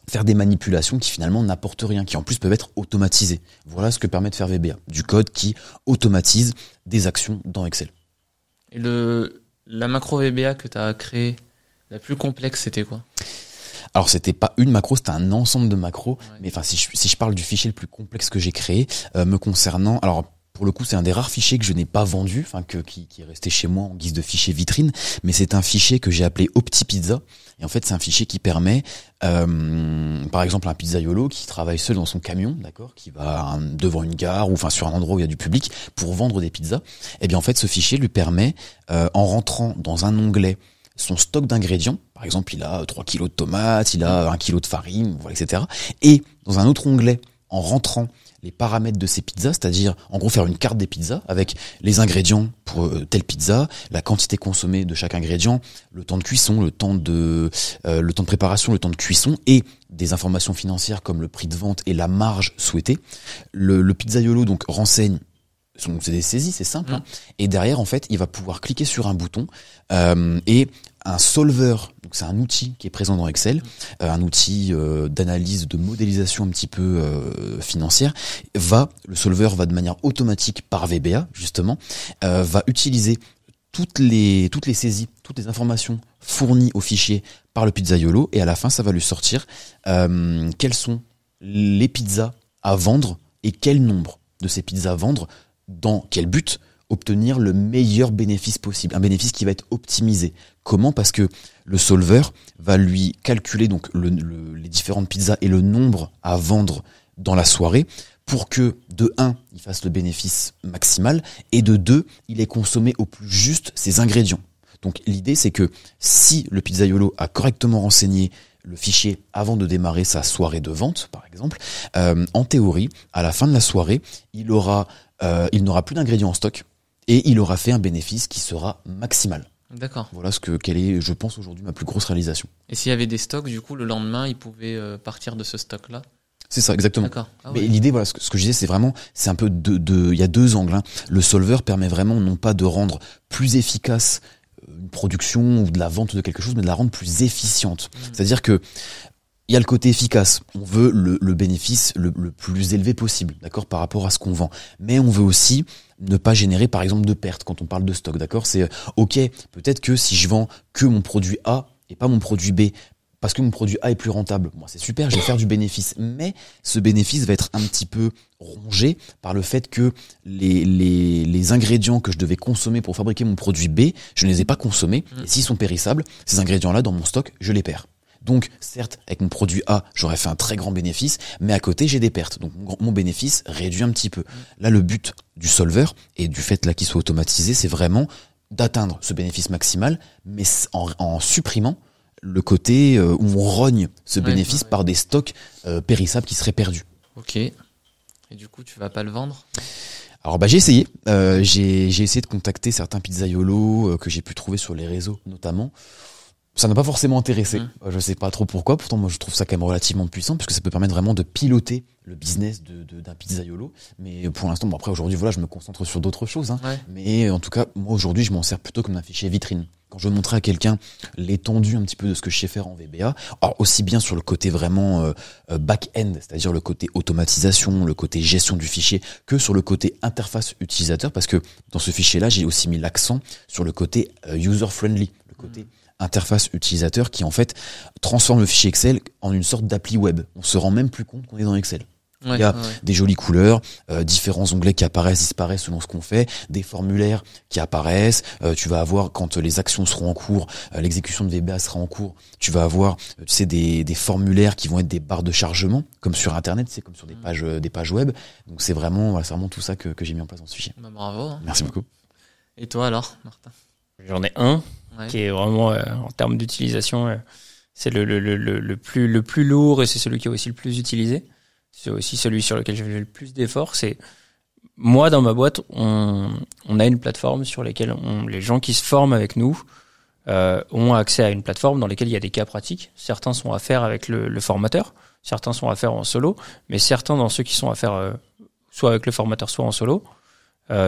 faire des manipulations qui finalement n'apportent rien, qui en plus peuvent être automatisées. Voilà ce que permet de faire VBA, du code qui automatise des actions dans Excel. Et la macro VBA que tu as créée, la plus complexe, c'était quoi alors c'était pas une macro, c'était un ensemble de macros. Mais enfin, si je, si je parle du fichier le plus complexe que j'ai créé, euh, me concernant, alors pour le coup, c'est un des rares fichiers que je n'ai pas vendu, enfin que qui, qui, est resté chez moi en guise de fichier vitrine. Mais c'est un fichier que j'ai appelé OptiPizza. Et en fait, c'est un fichier qui permet, euh, par exemple, un pizzaiolo qui travaille seul dans son camion, d'accord, qui va devant une gare ou enfin sur un endroit où il y a du public pour vendre des pizzas. Et eh bien en fait, ce fichier lui permet, euh, en rentrant dans un onglet son stock d'ingrédients. Par exemple, il a 3 kg de tomates, il a 1 kg de farine, voilà, etc. Et dans un autre onglet, en rentrant les paramètres de ces pizzas, c'est-à-dire en gros faire une carte des pizzas avec les ingrédients pour euh, telle pizza, la quantité consommée de chaque ingrédient, le temps de cuisson, le temps de euh, le temps de préparation, le temps de cuisson et des informations financières comme le prix de vente et la marge souhaitée. Le, le pizzaiolo donc renseigne c'est des saisies, c'est simple. Hum. Hein. Et derrière, en fait, il va pouvoir cliquer sur un bouton euh, et un solver, donc c'est un outil qui est présent dans Excel, hum. euh, un outil euh, d'analyse, de modélisation un petit peu financière, va le solver va de manière automatique par VBA justement, va utiliser toutes les toutes les saisies, toutes les informations fournies au fichier par le pizzaiolo et à la fin, ça va lui sortir quelles sont les pizzas à vendre et quel nombre de ces pizzas à vendre dans quel but obtenir le meilleur bénéfice possible, un bénéfice qui va être optimisé. Comment Parce que le solver va lui calculer donc les différentes pizzas et le nombre à vendre dans la soirée pour que de 1, il fasse le bénéfice maximal et de 2, il ait consommé au plus juste ses ingrédients. Donc l'idée c'est que si le pizzaiolo a correctement renseigné le fichier avant de démarrer sa soirée de vente, par exemple, euh, en théorie, à la fin de la soirée, il aura euh, il n'aura plus d'ingrédients en stock et il aura fait un bénéfice qui sera maximal. D'accord. Voilà ce que quelle est, je pense aujourd'hui ma plus grosse réalisation. Et s'il y avait des stocks, du coup, le lendemain, il pouvait euh, partir de ce stock-là. C'est ça, exactement. Ah mais l'idée, voilà, ce que, je disais, c'est vraiment, c'est un peu de, de, il y a deux angles. Hein. Le solver permet vraiment non pas de rendre plus efficace euh, une production ou de la vente de quelque chose, mais de la rendre plus efficiente. Mmh. C'est-à-dire que il y a le côté efficace. On veut le, bénéfice le, plus élevé possible, d'accord, par rapport à ce qu'on vend. Mais on veut aussi ne pas générer, par exemple, de pertes quand on parle de stock, d'accord C'est euh, OK, peut-être que si je vends que mon produit A et pas mon produit B, parce que mon produit A est plus rentable, moi c'est super, je vais faire du bénéfice. Mais ce bénéfice va être un petit peu rongé par le fait que les, les, les ingrédients que je devais consommer pour fabriquer mon produit B, je ne les ai pas consommés. Mmh. Et s'ils sont périssables, ces ingrédients-là dans mon stock, je les perds. Donc, certes, avec mon produit A, j'aurais fait un très grand bénéfice, mais à côté, j'ai des pertes. Donc, mon bénéfice réduit un petit peu. Mm. Là, le but du solver et du fait là qu'il soit automatisé, c'est vraiment d'atteindre ce bénéfice maximal, mais en, supprimant le côté euh, où on rogne ce bénéfice par des stocks euh, périssables qui seraient perdus. Ok. Et du coup, tu vas pas le vendre alors bah j'ai essayé, euh, j'ai essayé de contacter certains pizzaiolos que j'ai pu trouver sur les réseaux notamment ça n'a pas forcément intéressé. Mmh. Euh, je ne sais pas trop pourquoi. Pourtant, moi, je trouve ça quand même relativement puissant puisque ça peut permettre vraiment de piloter le business d'un de, Mais pour l'instant, bon, après, aujourd'hui, voilà, je me concentre sur d'autres choses. Hein. Mais euh, en tout cas, moi, aujourd'hui, je m'en sers plutôt comme un fichier vitrine. Quand je veux montrer à quelqu'un l'étendue un petit peu de ce que je sais faire en VBA, alors aussi bien sur le côté vraiment euh, back-end, c'est-à-dire le côté automatisation, le côté gestion du fichier, que sur le côté interface utilisateur, parce que dans ce fichier-là, j'ai aussi mis l'accent sur le côté user-friendly, le côté mmh interface utilisateur qui en fait transforme le fichier Excel en une sorte d'appli web. On se rend même plus compte qu'on est dans Excel. il y a des jolies couleurs, euh, différents onglets qui apparaissent, disparaissent selon ce qu'on fait, des formulaires qui apparaissent. Euh, tu vas avoir quand les actions seront en cours, euh, l'exécution de VBA sera en cours. Tu vas avoir, tu sais, des, formulaires qui vont être des barres de chargement, comme sur Internet, c'est comme sur des mm. pages, des pages web. Donc c'est vraiment, vraiment tout ça que, j'ai mis en place dans ce fichier. Bah, bravo. Hein. Merci beaucoup. Et toi alors, Martin J'en ai un qui est vraiment euh, en termes d'utilisation, euh, c'est le, le, le, le, plus, le plus lourd et c'est celui qui est aussi le plus utilisé. C'est aussi celui sur lequel j'ai le plus d'efforts. C'est moi dans ma boîte, on, on a une plateforme sur laquelle on, les gens qui se forment avec nous euh, ont accès à une plateforme dans laquelle il y a des cas pratiques. Certains sont à faire avec le, le formateur, certains sont à faire en solo, mais certains dans ceux qui sont à faire euh, soit avec le formateur, soit en solo,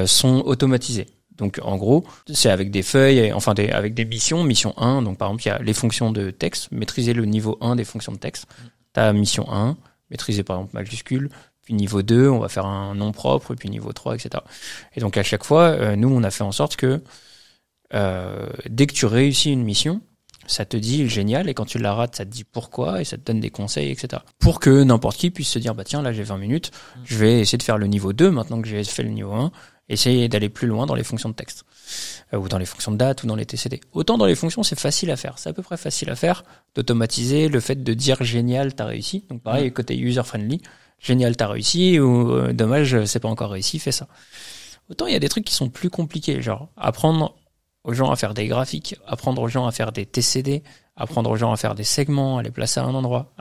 sont automatisés. Donc en gros, c'est avec des feuilles, enfin avec des missions, mission 1, donc par exemple il y a les fonctions de texte, maîtriser le niveau 1 des fonctions de texte. Tu as mission 1, maîtriser par exemple majuscule, puis niveau 2, on va faire un nom propre, puis niveau 3, etc. Et donc à chaque fois, euh, nous on a fait en sorte que euh, dès que tu réussis une mission, ça te dit génial, et quand tu la rates, ça te dit pourquoi, et ça te donne des conseils, etc. Pour que n'importe qui puisse se dire, bah tiens, là j'ai 20 minutes, je vais essayer de faire le niveau 2 maintenant que j'ai fait le niveau 1, essayer d'aller plus loin dans les fonctions de texte, euh, ou dans les fonctions de date, ou dans les TCD. Autant dans les fonctions, c'est facile à faire, c'est à peu près facile à faire, d'automatiser, le fait de dire génial, t'as réussi. Donc pareil, mm. côté user-friendly, génial, t'as réussi, ou euh, dommage, c'est pas encore réussi, fais ça. Autant il y a des trucs qui sont plus compliqués, genre apprendre aux gens à faire des graphiques, apprendre aux gens à faire des TCD, apprendre aux gens à faire des segments, à les placer à un endroit,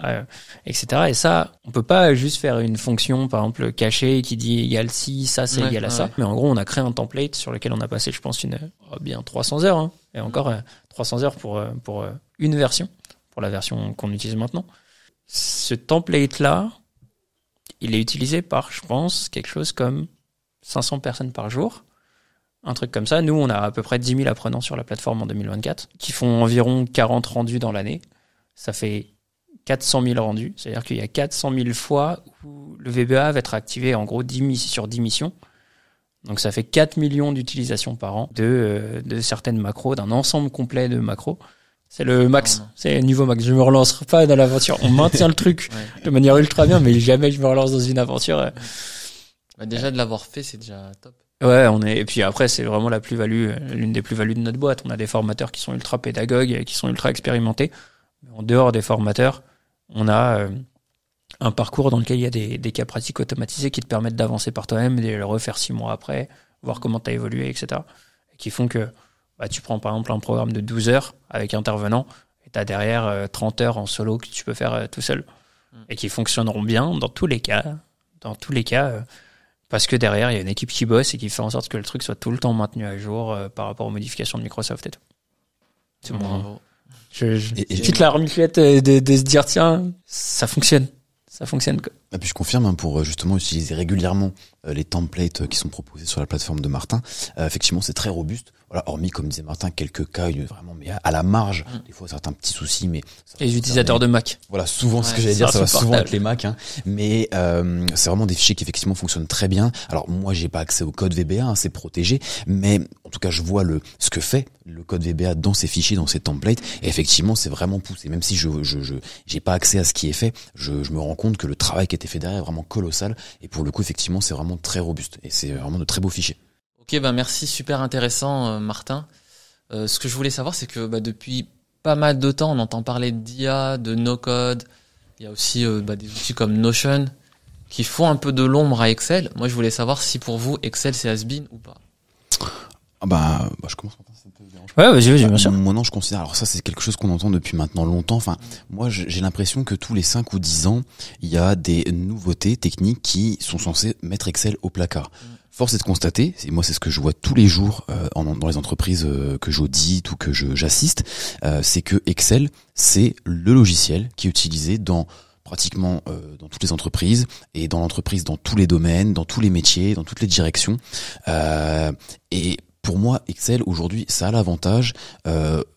etc. Et ça, on peut pas juste faire une fonction, par exemple, cachée qui dit égal si, ça c'est égal à ça. Mais en gros, on a créé un template sur lequel on a passé, je pense, une oh, bien 300 heures. Hein. Et encore, 300 euh, heures pour, euh, pour euh, une version, pour la version qu'on utilise maintenant. Ce template-là, il est utilisé par, je pense, quelque chose comme 500 personnes par jour un truc comme ça. Nous, on a à peu près 10 000 apprenants sur la plateforme en 2024, qui font environ 40 rendus dans l'année. Ça fait 400 000 rendus, c'est-à-dire qu'il y a 400 000 fois où le VBA va être activé en gros 10 sur 10 missions. Donc ça fait 4 millions d'utilisations par an de, euh, de certaines macros, d'un ensemble complet de macros. C'est le max, c'est le niveau max. Je me relance pas dans l'aventure. On maintient le truc <laughs> de manière ultra bien, mais jamais je me relance dans une aventure. Euh. Bah déjà de l'avoir fait, c'est déjà top. Ouais, on est et puis après c'est vraiment la plus-value, euh, l'une des plus-values de notre boîte. On a des formateurs qui sont ultra pédagogues et qui sont ultra expérimentés. En dehors des formateurs, on a euh, un parcours dans lequel il y a des, cas pratiques automatisés qui te permettent d'avancer par toi-même, de le refaire six mois après, voir comment tu as évolué, etc. Et qui font que bah, tu prends par exemple un programme de 12 heures avec intervenant et tu as derrière 30 euh, heures en solo que tu peux faire tout seul mm. et qui fonctionneront bien dans tous les cas. Dans tous les cas parce que derrière, il y a une équipe qui bosse et qui fait en sorte que le truc soit tout le temps maintenu à jour euh, par rapport aux modifications de Microsoft et tout. C'est bon. Hein. Je, je et, la remuclette de, de, se dire, tiens, ça fonctionne. Ça fonctionne. Quoi. Et ah, puis je confirme, hein, pour euh, justement utiliser régulièrement euh, les templates qui sont proposés sur la plateforme de Martin, effectivement, c'est très robuste. Voilà, hormis, comme disait Martin, quelques cas, vraiment, mais à, la marge, mm. des fois certains petits soucis, mais. Les utilisateurs de Mac. Voilà, souvent, ce que j'allais dire, ça va souvent avec les Mac, hein, mais euh, c'est vraiment des fichiers qui effectivement fonctionnent très bien. Alors moi, j'ai pas accès au code VBA, hein, c'est protégé, mais en tout cas, je vois le ce que fait le code VBA dans ces fichiers, dans ces templates, et effectivement, c'est vraiment poussé. Même si je je j'ai pas accès à ce qui est fait, je, je me rends compte que le travail qui a été fait derrière est vraiment colossal, et pour le coup, effectivement, c'est vraiment très robuste, et c'est vraiment de très beaux fichiers. Ok, bah, merci, super intéressant, euh, Martin. Euh, ce que je voulais savoir, c'est que bah, depuis pas mal de temps, on entend parler d'IA, de no-code. Il y a aussi euh, bah, des outils comme Notion qui font un peu de l'ombre à Excel. Moi, je voulais savoir si pour vous, Excel, c'est has ou pas. Ah bah, je commence Ouais, bien sûr. Moi, non, je considère. Alors ça, c'est quelque chose qu'on entend depuis maintenant longtemps. Enfin, moi, j'ai l'impression que tous les 5 ou 10 ans, il y a des nouveautés techniques qui sont censées mettre Excel au placard. Mm. Force est de constater, et moi c'est ce que je vois tous les jours euh, dans les entreprises euh, que j'audite ou que j'assiste, euh, c'est que Excel, c'est le logiciel qui est utilisé dans pratiquement dans toutes les entreprises et dans l'entreprise dans tous les domaines, dans tous les métiers, dans toutes les directions. et pour moi, Excel aujourd'hui, ça a l'avantage,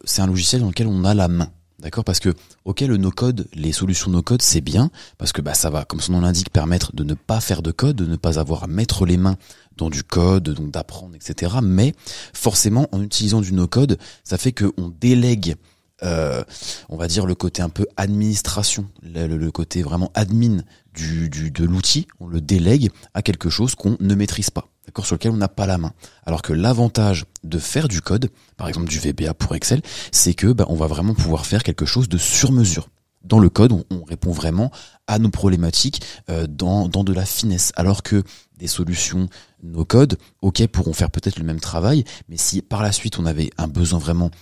c'est un logiciel dans lequel on a la main. D'accord Parce que, ok, le no-code, les solutions no-code, c'est bien, parce que bah, ça va, comme son nom l'indique, permettre de ne pas faire de code, de ne pas avoir à mettre les mains dans du code, donc d'apprendre, etc. Mais forcément, en utilisant du no-code, ça fait qu'on délègue euh, on va dire le côté un peu administration, le, côté vraiment admin du, du de l'outil, on le délègue à quelque chose qu'on ne maîtrise pas d'accord, sur lequel on n'a pas la main. Alors que l'avantage de faire du code, par exemple du VBA pour Excel, c'est que bah, on va vraiment pouvoir faire quelque chose de sur mesure. Dans le code, on, répond vraiment à nos problématiques euh, dans, dans de la finesse. Alors que des solutions nos codes, ok, pourront faire peut-être le même travail, mais si par la suite on avait un besoin vraiment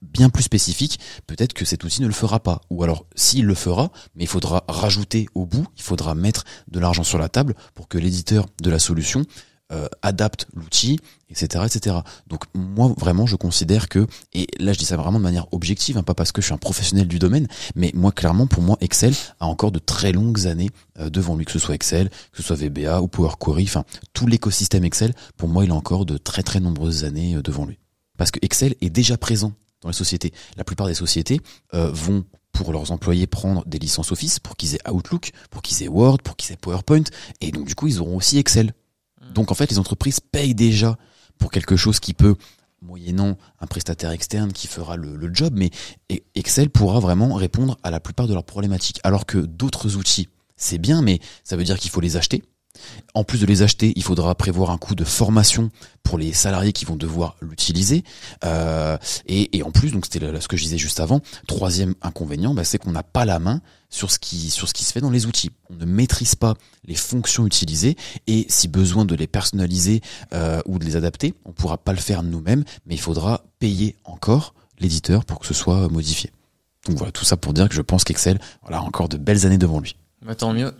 bien plus spécifique, peut-être que cet outil ne le fera pas. Ou alors, s'il le fera, mais il faudra rajouter au bout, il faudra mettre de l'argent sur la table pour que l'éditeur de la solution euh, adapte l'outil, etc., etc. Donc moi vraiment je considère que et là je dis ça vraiment de manière objective, hein, pas parce que je suis un professionnel du domaine, mais moi clairement pour moi Excel a encore de très longues années euh, devant lui, que ce soit Excel, que ce soit VBA ou Power Query, enfin tout l'écosystème Excel pour moi il a encore de très très nombreuses années euh, devant lui, parce que Excel est déjà présent dans les sociétés. La plupart des sociétés vont pour leurs employés prendre des licences Office pour qu'ils aient Outlook, pour qu'ils aient Word, pour qu'ils aient PowerPoint, et donc du coup ils auront aussi Excel donc en fait, les entreprises payent déjà pour quelque chose qui peut, moyennant un prestataire externe qui fera le, job, mais e-, Excel pourra vraiment répondre à la plupart de leurs problématiques. Alors que d'autres outils, c'est bien, mais ça veut dire qu'il faut les acheter, en plus de les acheter, il faudra prévoir un coût de formation pour les salariés qui vont devoir l'utiliser. Euh, et, en plus, donc c'était ce que je disais juste avant, troisième inconvénient, bah, c'est qu'on n'a pas la main sur ce, qui, se fait dans les outils. On ne maîtrise pas les fonctions utilisées et si besoin de les personnaliser euh, ou de les adapter, on ne pourra pas le faire nous-mêmes, mais il faudra payer encore l'éditeur pour que ce soit euh, modifié. Donc voilà, tout ça pour dire que je pense qu'Excel, a encore de belles années devant lui. Bah, tant mieux.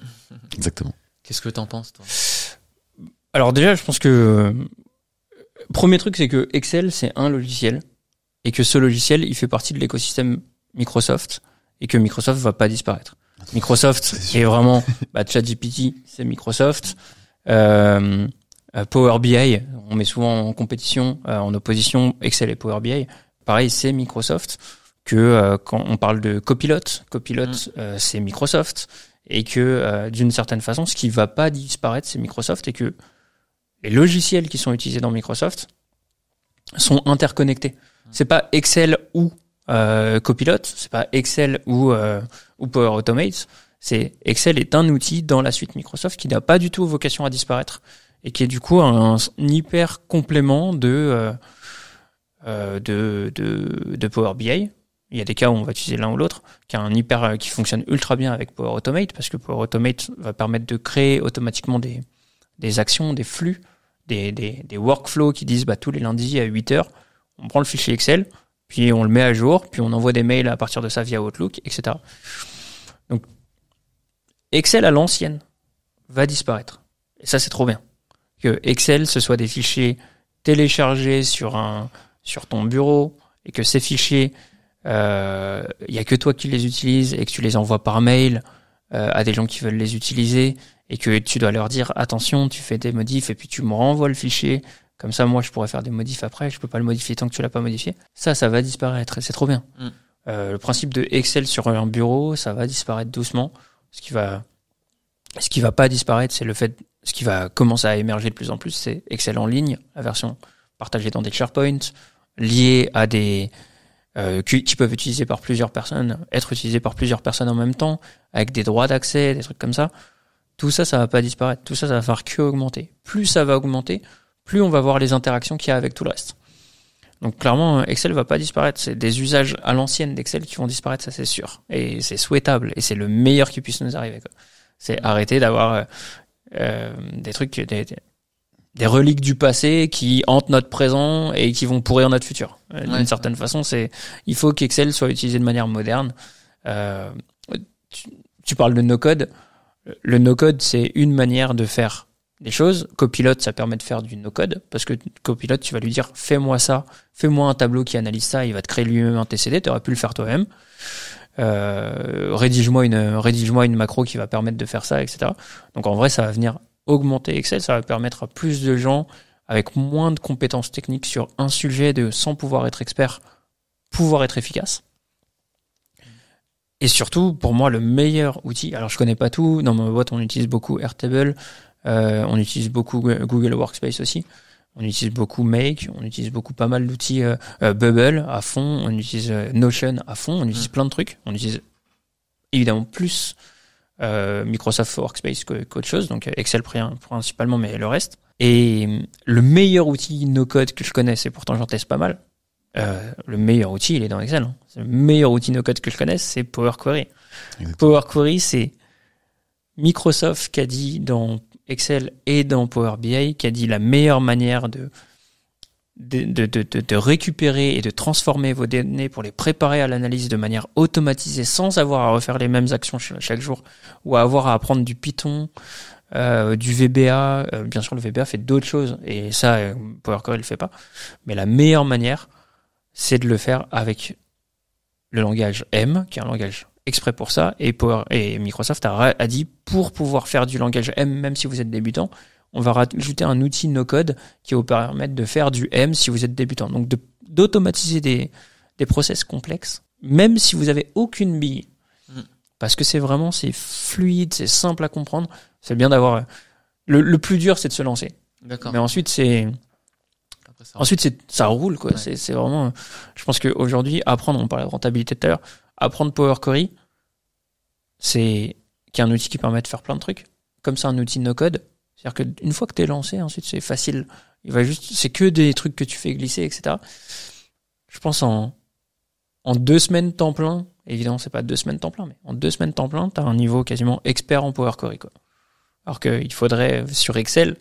Exactement. Qu'est-ce que tu en penses, toi Alors déjà, je pense que euh, premier truc, c'est que Excel, c'est un logiciel et que ce logiciel, il fait partie de l'écosystème Microsoft et que Microsoft va pas disparaître. Microsoft est, vraiment bah, ChatGPT, c'est Microsoft. Euh, euh, Power BI, on met souvent en compétition, en opposition Excel et Power BI. Pareil, c'est Microsoft. Que quand on parle de copilote, copilote, mm. c'est Microsoft et que euh, d'une certaine façon, ce qui va pas disparaître, c'est Microsoft et que les logiciels qui sont utilisés dans Microsoft sont interconnectés. Mmh. C'est pas Excel ou euh, Copilot, c'est pas Excel ou, euh, ou Power Automate. C'est Excel est un outil dans la suite Microsoft qui n'a pas du tout vocation à disparaître et qui est du coup un, hyper complément de, euh, de, de, de Power BI il y a des cas où on va utiliser l'un ou l'autre, qui un hyper, euh, qui fonctionne ultra bien avec Power Automate, parce que Power Automate va permettre de créer automatiquement des, actions, des flux, des, workflows qui disent bah, tous les lundis à 8 heures, on prend le fichier Excel, puis on le met à jour, puis on envoie des mails à partir de ça via Outlook, etc. Donc, Excel à l'ancienne va disparaître. Et ça, c'est trop bien. Que Excel, ce soit des fichiers téléchargés sur, un, sur ton bureau, et que ces fichiers il euh, y a que toi qui les utilises et que tu les envoies par mail euh, à des gens qui veulent les utiliser et que tu dois leur dire attention, tu fais des modifs et puis tu me renvoies le fichier. Comme ça, moi, je pourrais faire des modifs après. Je peux pas le modifier tant que tu l'as pas modifié. Ça, ça va disparaître. C'est trop bien. Mm. Euh, le principe de Excel sur un bureau, ça va disparaître doucement. Ce qui va, ce qui va pas disparaître, c'est le fait, ce qui va commencer à émerger de plus en plus, c'est Excel en ligne, la version partagée dans des SharePoint, liée à des, euh, qui, peuvent être utilisés par plusieurs personnes, être utilisés par plusieurs personnes en même temps, avec des droits d'accès, des trucs comme ça. Tout ça, ça va pas disparaître. Tout ça, ça va faire que augmenter. Plus ça va augmenter, plus on va voir les interactions qu'il y a avec tout le reste. Donc clairement, Excel va pas disparaître. C'est des usages à l'ancienne d'Excel qui vont disparaître, ça c'est sûr. Et c'est souhaitable. Et c'est le meilleur qui puisse nous arriver. C'est arrêter d'avoir euh, euh, des trucs, des, des reliques du passé qui hantent notre présent et qui vont pourrir notre futur. Euh, d'une certaine façon, c'est il faut qu'Excel soit utilisé de manière moderne. Euh, tu, parles de no-code. Le no-code, c'est une manière de faire des choses. Copilote, ça permet de faire du no-code parce que copilote, tu vas lui dire fais-moi ça, fais-moi un tableau qui analyse ça, il va te créer lui-même un TCD. Tu aurais pu le faire toi-même. Euh, rédige-moi une rédige-moi une macro qui va permettre de faire ça, etc. Donc en vrai, ça va venir augmenter Excel, ça va permettre à plus de gens avec moins de compétences techniques sur un sujet de sans pouvoir être expert, pouvoir être efficace. Et surtout, pour moi, le meilleur outil, alors je connais pas tout, dans ma boîte on utilise beaucoup Airtable, euh, on utilise beaucoup Google Workspace aussi, on utilise beaucoup Make, on utilise beaucoup pas mal d'outils euh, euh, Bubble à fond, on utilise Notion à fond, on utilise mm. plein de trucs, on utilise évidemment plus euh, Microsoft Workspace qu'autre chose, donc Excel principalement, mais le reste. Et euh, le meilleur outil no-code que je connaisse, et pourtant j'en teste pas mal, euh, le meilleur outil, il est dans Excel. Hein. le meilleur outil no-code que je connaisse, c'est Power Query. Power Query, c'est Microsoft qui a dit dans Excel et dans Power BI, qui a dit la meilleure manière de de, récupérer et de transformer vos données pour les préparer à l'analyse de manière automatisée sans avoir à refaire les mêmes actions chaque jour ou à avoir à apprendre du Python, euh, du VBA. Euh, bien sûr, le VBA fait d'autres choses et ça, euh, Power Query ne le fait pas. Mais la meilleure manière, c'est de le faire avec le langage M, qui est un langage exprès pour ça, et, Microsoft a dit pour pouvoir faire du langage M, même si vous êtes débutant, on va rajouter un outil no-code qui va vous permettre de faire du M si vous êtes débutant. Donc d'automatiser des, des process complexes, même si vous n'avez aucune bille. Mm. Parce que c'est vraiment, c'est fluide, c'est simple à comprendre. C'est bien d'avoir... Euh, le, plus dur, c'est de se lancer. D'accord. Mais ensuite, c'est... Ensuite, c'est ça roule quoi. C'est vraiment. Euh, je pense qu'aujourd'hui, apprendre, on parlait de rentabilité tout à l'heure, apprendre Power Query, c'est qui un outil qui permet de faire plein de trucs. Comme ça, un outil no code, c'est-à-dire qu'une fois que t'es lancé, ensuite c'est facile. Il va juste, c'est que des trucs que tu fais glisser, etc. Je pense en, en deux semaines temps plein, évidemment c'est pas deux semaines temps plein, mais en deux semaines temps plein, t'as un niveau quasiment expert en Power Query, quoi. Alors qu'il faudrait sur Excel,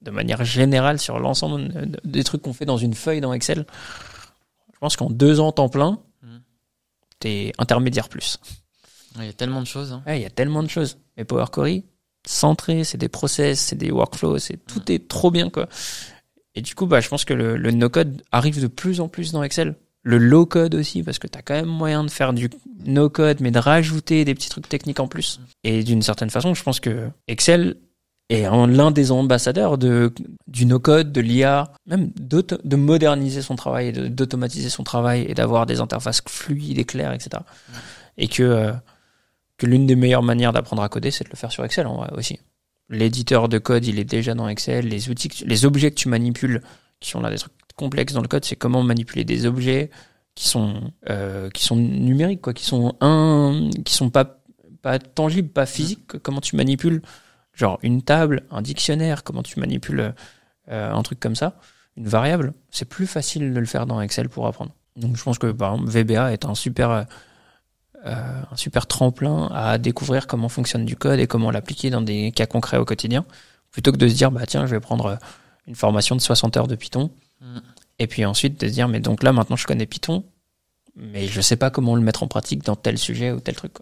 de manière générale, sur l'ensemble des trucs qu'on fait dans une feuille dans Excel, je pense qu'en deux ans temps plein, hmm. t'es intermédiaire plus. Il y a tellement de choses. Hein. il y a tellement de choses. Mais Power Query, centré, c'est des process, c'est des workflows, c'est tout est trop bien quoi. Et du coup, bah, je pense que le, no-code arrive de plus en plus dans Excel. Le low-code aussi, parce que tu as quand même moyen de faire du no-code, mais de rajouter des petits trucs techniques en plus. Et d'une certaine façon, je pense que Excel est l'un des ambassadeurs du no-code, de l'IA, même de moderniser son travail, d'automatiser son travail et d'avoir des interfaces fluides et claires, etc. Et que euh, que l'une des meilleures manières d'apprendre à coder, c'est de le faire sur Excel en vrai aussi. L'éditeur de code, il est déjà dans Excel. Les outils, les objets que tu manipules, qui sont là des trucs complexes dans le code, c'est comment manipuler des objets qui sont euh, qui sont numériques, quoi, qui sont un, qui sont pas pas tangibles, pas physiques. Mm. Comment tu manipules genre une table, un dictionnaire, comment tu manipules euh, un truc comme ça, une variable. C'est plus facile de le faire dans Excel pour apprendre. Donc je pense que par exemple, VBA est un super euh, un super tremplin à découvrir comment fonctionne du code et comment l'appliquer dans des cas concrets au quotidien, plutôt que de se dire, bah tiens, je vais prendre euh, une formation de 60 heures de Python, mm. et puis ensuite de se dire, mais donc là, maintenant, je connais Python, mais je sais pas comment le mettre en pratique dans tel sujet ou tel truc.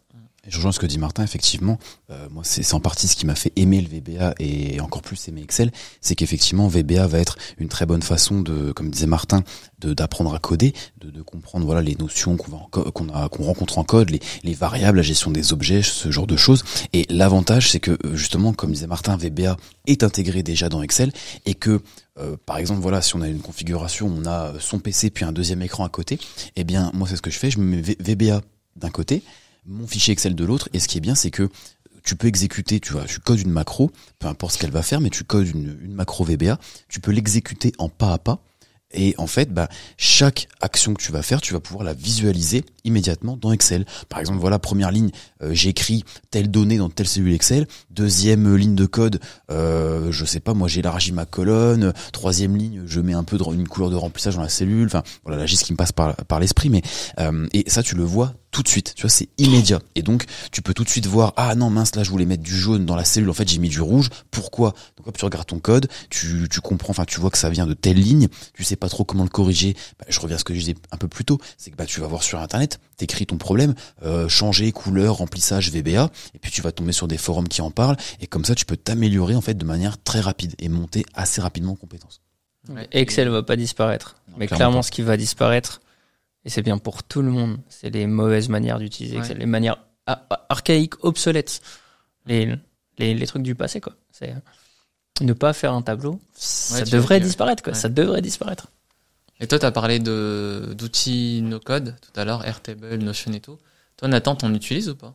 Je rejoins ce que dit Martin, effectivement, euh, moi c'est en partie ce qui m'a fait aimer le VBA et encore plus aimer Excel, c'est qu'effectivement VBA va être une très bonne façon de, comme disait Martin, d'apprendre à coder, de, comprendre voilà les notions qu'on qu'on rencontre en code, les, variables, la gestion des objets, ce genre de choses. Et l'avantage c'est que euh, justement, comme disait Martin, VBA est intégré déjà dans Excel et que euh, par exemple, voilà, si on a une configuration, on a son PC puis un deuxième écran à côté, eh bien, moi, c'est ce que je fais, je mets VBA d'un côté mon fichier Excel de l'autre. Et ce qui est bien, c'est que tu peux exécuter, tu vois, tu codes une macro, peu importe ce qu'elle va faire, mais tu codes une, macro VBA, tu peux l'exécuter en pas à pas. Et en fait, bah, chaque action que tu vas faire, tu vas pouvoir la visualiser immédiatement dans Excel. Par exemple, voilà, première ligne, euh, j'écris telle donnée dans telle cellule Excel. Deuxième ligne de code, euh, je sais pas, moi j'élargis ma colonne. Troisième ligne, je mets un peu une couleur de remplissage dans la cellule. Enfin, voilà la ce qui me passe par, l'esprit. Mais euh, et ça, tu le vois tout de suite. Tu vois, c'est immédiat. Et donc, tu peux tout de suite voir, ah non, mince, là, je voulais mettre du jaune dans la cellule. En fait, j'ai mis du rouge. Pourquoi? Donc, tu regardes ton code, tu, tu comprends, enfin, tu vois que ça vient de telle ligne. Tu sais pas trop comment le corriger. Bah, je reviens à ce que je disais un peu plus tôt. C'est que, bah, tu vas voir sur Internet, t'écris ton problème, euh, changer couleur, remplissage, VBA. Et puis, tu vas tomber sur des forums qui en parlent. Et comme ça, tu peux t'améliorer, en fait, de manière très rapide et monter assez rapidement en compétences. Excel va pas disparaître. mais clairement, ce qui va disparaître, et c'est bien pour tout le monde. C'est les mauvaises manières d'utiliser, c'est les manières archaïques, obsolètes, les, les, trucs du passé, quoi. Euh, ne pas faire un tableau, ça devrait disparaître, quoi. Ça devrait disparaître. Et toi, tu as parlé d'outils no-code tout à l'heure, Airtable, Notion et tout. Toi, Nathan, t'en utilises ou pas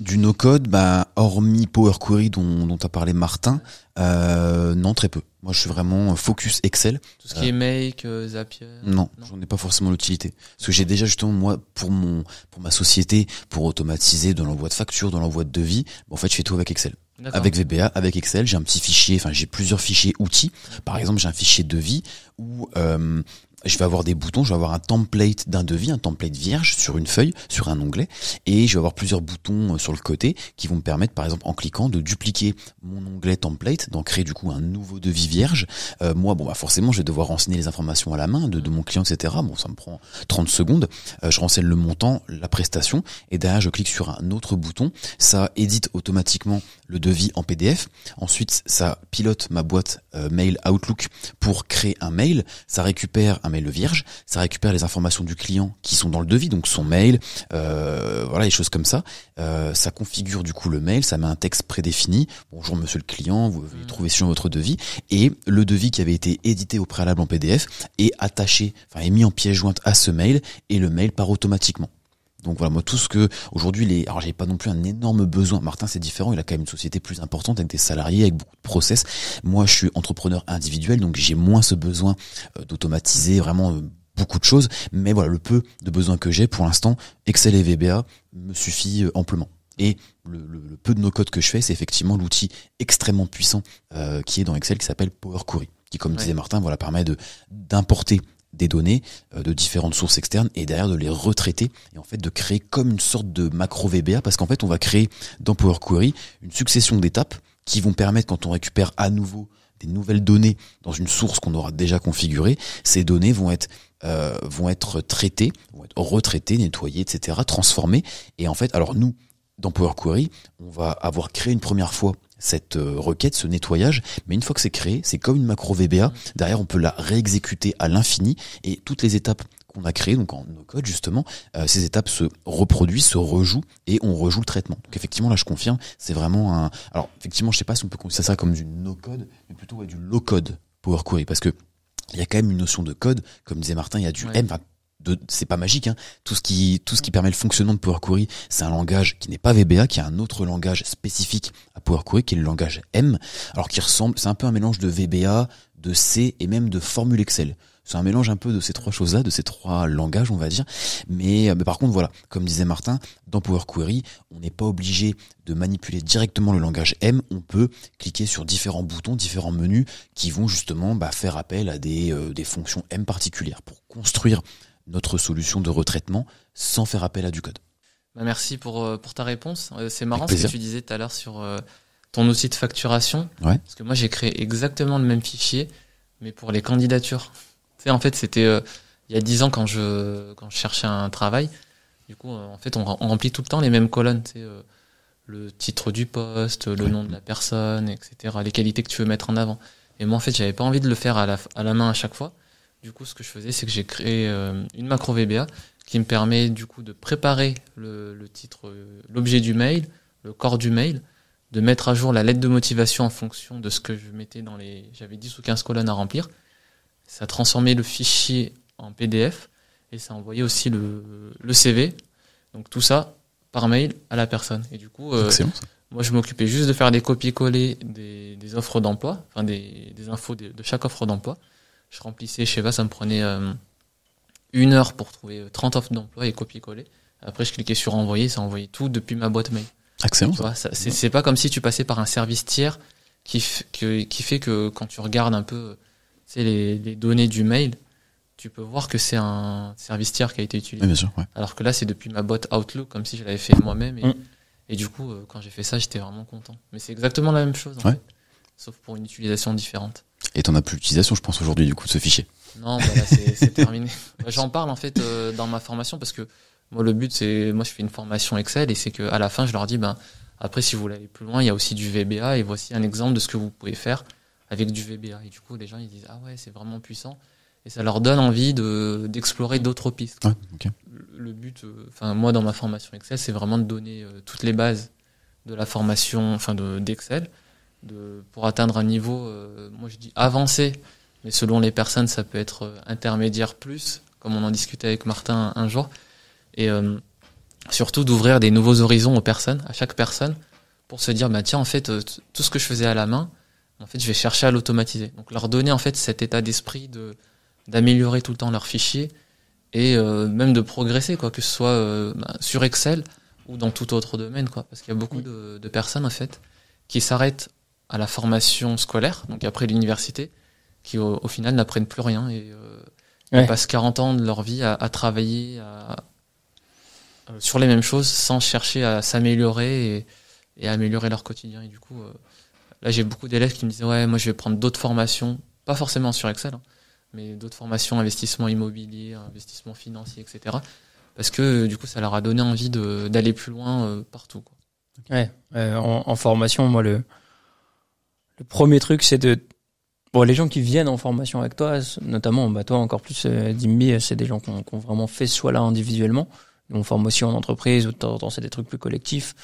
Du no-code, bah, hormis Power Query dont, dont a parlé Martin, euh, non, très peu. Moi, je suis vraiment euh, focus Excel. Tout ce qui est Make, euh, Zapier. Non, j'en ai pas forcément l'utilité. Parce que j'ai déjà justement moi pour mon pour ma société, pour automatiser dans l'envoi de facture, dans l'envoi de devis, bah, en fait, je fais tout avec Excel. Avec VBA, avec Excel, j'ai un petit fichier, enfin j'ai plusieurs fichiers outils. Par exemple, j'ai un fichier devis où euh, je vais avoir des boutons, je vais avoir un template d'un devis, un template vierge sur une feuille, sur un onglet, et je vais avoir plusieurs boutons euh, sur le côté qui vont me permettre, par exemple, en cliquant, de dupliquer mon onglet template, d'en créer du coup un nouveau devis vierge. Euh, moi, bon, bah forcément, je vais devoir renseigner les informations à la main de, mon client, etc. Bon, ça me prend 30 secondes. Euh, je renseigne le montant, la prestation, et derrière, je clique sur un autre bouton. Ça édite automatiquement le devis en PDF. Ensuite, ça pilote ma boîte mail Outlook pour créer un mail. Ça récupère un mail le vierge, ça récupère les informations du client qui sont dans le devis, donc son mail, euh, voilà, les choses comme ça. Euh, ça configure du coup le mail, ça met un texte prédéfini. Bonjour monsieur le client, vous mm. trouvez sur votre devis. Et le devis qui avait été édité au préalable en PDF est attaché, enfin est mis en pièce jointe à ce mail et le mail part automatiquement. Donc voilà, moi tout ce que aujourd'hui les alors j'ai pas non plus un énorme besoin. Martin c'est différent, il a quand même une société plus importante avec des salariés, avec beaucoup de process. Moi je suis entrepreneur individuel donc j'ai moins ce besoin euh, d'automatiser vraiment euh, beaucoup de choses, mais voilà le peu de besoins que j'ai pour l'instant, Excel et VBA me suffit euh, amplement. Et le, peu de nos codes que je fais, c'est effectivement l'outil extrêmement puissant qui est dans Excel qui s'appelle Power Query qui, comme disait Martin, voilà, permet de d'importer des données euh, de différentes sources externes et derrière de les retraiter et en fait de créer comme une sorte de macro VBA parce qu'en fait on va créer dans Power Query une succession d'étapes qui vont permettre quand on récupère à nouveau des nouvelles données dans une source qu'on aura déjà configurée, ces données vont être euh, vont être traitées, vont être retraitées, nettoyées, etc., transformées. Et en fait, alors nous, dans Power Query, on va avoir créé une première fois cette euh, requête, ce nettoyage, mais une fois que c'est créé, c'est comme une macro VBA, derrière on peut la réexécuter à l'infini et toutes les étapes qu'on a créées, donc en no code justement, euh, ces étapes se reproduisent, se rejouent et on rejoue le traitement. Donc effectivement là je confirme, c'est vraiment un... Alors effectivement je sais pas si on peut considérer ça comme du no code, mais plutôt du low code Power Query, parce que il y a quand même une notion de code, comme disait Martin, il y a du M M, c'est pas magique hein. tout ce qui tout ce qui permet le fonctionnement de Power Query c'est un langage qui n'est pas VBA qui a un autre langage spécifique à Power Query qui est le langage M alors qui ressemble c'est un peu un mélange de VBA de C et même de formule Excel c'est un mélange un peu de ces trois choses là de ces trois langages on va dire mais, par contre voilà comme disait Martin dans Power Query on n'est pas obligé de manipuler directement le langage M on peut cliquer sur différents boutons différents menus qui vont justement bah, faire appel à des euh, des fonctions M particulières pour construire notre solution de retraitement sans faire appel à du code. Bah, merci pour, euh, pour ta réponse. Euh, c'est marrant ce que tu disais tout à l'heure sur euh, ton outil de facturation. Parce que moi, j'ai créé exactement le même fichier, mais pour les candidatures. Tu en fait, c'était il y a 10 ans quand je, cherchais un travail. Du coup, en fait, on, remplit tout le temps les mêmes colonnes. Tu le titre du poste, le nom de la personne, etc. Les qualités que tu veux mettre en avant. Et moi, en fait, j'avais pas envie de le faire à la, à la main à chaque fois. Du coup, ce que je faisais, c'est que j'ai créé euh, une macro VBA qui me permet du coup de préparer le, titre, euh, l'objet du mail, le corps du mail, de mettre à jour la lettre de motivation en fonction de ce que je mettais dans les. J'avais 10 ou 15 colonnes à remplir. Ça transformait le fichier en PDF et ça envoyait aussi le, CV. Donc tout ça par mail à la personne. Et du coup, euh, moi je m'occupais juste de faire des copier-coller des, offres d'emploi, enfin des, infos de chaque offre d'emploi. Je remplissais pas, ça me prenait euh, une heure pour trouver 30 offres d'emploi et copier-coller. Après, je cliquais sur envoyer, ça envoyait tout depuis ma boîte mail. Excellent. C'est pas comme si tu passais par un service tiers qui, fait que quand tu regardes un peu les, données du mail, tu peux voir que c'est un service tiers qui a été utilisé. Alors que là, c'est depuis ma boîte Outlook, comme si je l'avais fait moi-même. Et, mm. du coup, euh, quand j'ai fait ça, j'étais vraiment content. Mais c'est exactement la même chose, sauf pour une utilisation différente. Et t'en as plus l'utilisation, je pense, aujourd'hui, du coup, de ce fichier. Non, bah, c'est <laughs> terminé. Bah, j'en parle, en fait, euh, dans ma formation, parce que moi, le but, c'est. Moi, je fais une formation Excel, et c'est qu'à la fin, je leur dis, ben, après, si vous voulez aller plus loin, il y a aussi du VBA, et voici un exemple de ce que vous pouvez faire avec du VBA. Et du coup, les gens, ils disent, ah ouais, c'est vraiment puissant. Et ça leur donne envie d'explorer d'autres pistes. Le but, euh, enfin, moi, dans ma formation Excel, c'est vraiment de donner euh, toutes les bases de la formation, enfin, d'Excel pour atteindre un niveau, euh, moi je dis avancé, mais selon les personnes, ça peut être euh, intermédiaire plus, comme on en discutait avec Martin un, jour. Et euh, surtout d'ouvrir des nouveaux horizons aux personnes, à chaque personne, pour se dire, bah, tiens, en fait, tout ce que je faisais à la main, en fait, je vais chercher à l'automatiser. Donc, leur donner, en fait, cet état d'esprit de, d'améliorer tout le temps leur fichier et même de progresser, quoi, que ce soit bah, sur Excel ou dans tout autre domaine, quoi. Parce qu'il y a beaucoup de personnes, en fait, qui s'arrêtent à la formation scolaire, donc après l'université, qui au, final n'apprennent plus rien et euh, passent 40 ans de leur vie à, travailler euh, sur les mêmes choses sans chercher à s'améliorer et, et à améliorer leur quotidien. Et du coup, euh, là j'ai beaucoup d'élèves qui me disaient ouais moi je vais prendre d'autres formations, pas forcément sur Excel, hein, mais d'autres formations, investissement immobilier, investissement financier, etc. Parce que du coup ça leur a donné envie d'aller plus loin euh, partout. Quoi. Ouais, euh, en, en, formation moi le le premier truc, c'est de Bon, les gens qui viennent en formation avec toi, notamment, bah, toi encore plus, euh, Dimby, c'est des gens qui ont, vraiment fait soit là individuellement. On forme aussi en entreprise, ou de temps en temps, c'est des trucs plus collectifs.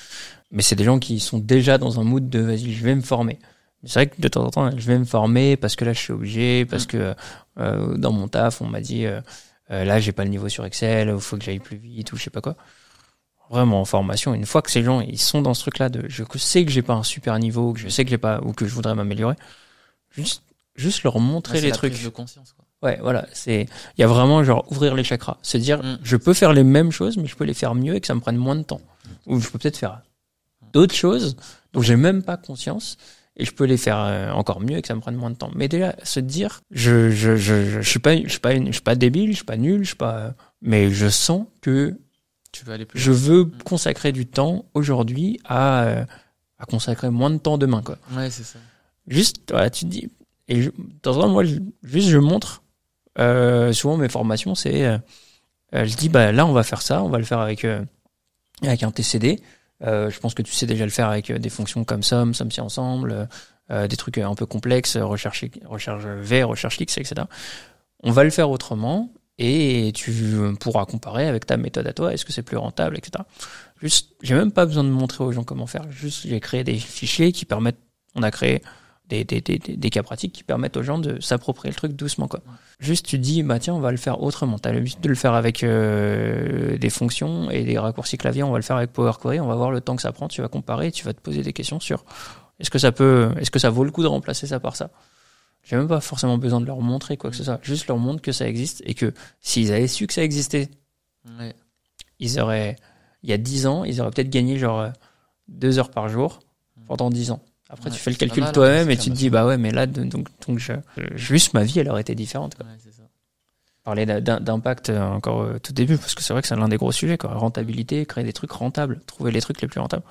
Mais c'est des gens qui sont déjà dans un mood de vas-y, je vais me former. C'est vrai que de temps en temps, je vais me former parce que là, je suis obligé, parce que euh, dans mon taf, on m'a dit euh, là, j'ai pas le niveau sur Excel, il faut que j'aille plus vite, ou je sais pas quoi vraiment en formation, une fois que ces gens ils sont dans ce truc-là de je sais que j'ai pas un super niveau, que je sais que j'ai pas ou que je voudrais m'améliorer, juste juste leur montrer les trucs. de conscience. Ouais, voilà, c'est il y a vraiment genre ouvrir les chakras, se dire mm. je peux faire les mêmes choses mais je peux les faire mieux et que ça me prenne moins de temps ou je peux peut-être faire d'autres choses dont j'ai même pas conscience et je peux les faire euh, encore mieux et que ça me prenne moins de temps. Mais déjà se dire je je je, je, je suis pas je suis pas je suis pas débile, je suis pas nul, je suis pas mais je sens que je veux mm. consacrer du temps aujourd'hui euh, à, consacrer moins de temps demain, quoi. c'est ça. Juste, tu te dis. Et je, dans un moi, juste, je montre. Euh, souvent, mes formations, c'est. Euh, je dis, bah là, on va faire ça, on va le faire avec, avec un TCD. je pense que tu sais déjà le faire avec des fonctions comme somme somme si ensemble, des trucs un peu complexes, recherche, recherche V, recherche X, etc. On va le faire autrement et tu euh, pourras comparer avec ta méthode à toi, est-ce que c'est plus rentable, etc. Juste, j'ai même pas besoin de montrer aux gens comment faire. Juste, j'ai créé des fichiers qui permettent, on a créé des, des, des, cas pratiques qui permettent aux gens de s'approprier le truc doucement, quoi. Juste, tu dis, bah tiens, on va le faire autrement. T'as l'habitude de le faire avec euh, des fonctions et des raccourcis clavier. On va le faire avec Power Query. On va voir le temps que ça prend. Tu vas comparer. Tu vas te poser des questions sur est-ce que ça peut, est-ce que ça vaut le coup de remplacer ça par ça j'ai même pas forcément besoin de leur montrer quoi que ce mm. soit. Juste leur montre que ça existe et que s'ils avaient su que ça existait, ils auraient, il y a 10 ans, ils auraient peut-être gagné genre 2 euh, heures par jour mm. pendant 10 ans. Après, tu fais le calcul toi-même et tu te dis, bah, bah ouais, mais là, donc, donc juste ma vie, elle aurait été différente. Parler d'impact euh, encore euh, tout début, parce que c'est vrai que c'est l'un des gros sujets, quoi. Rentabilité, créer des trucs rentables, trouver les trucs les plus rentables.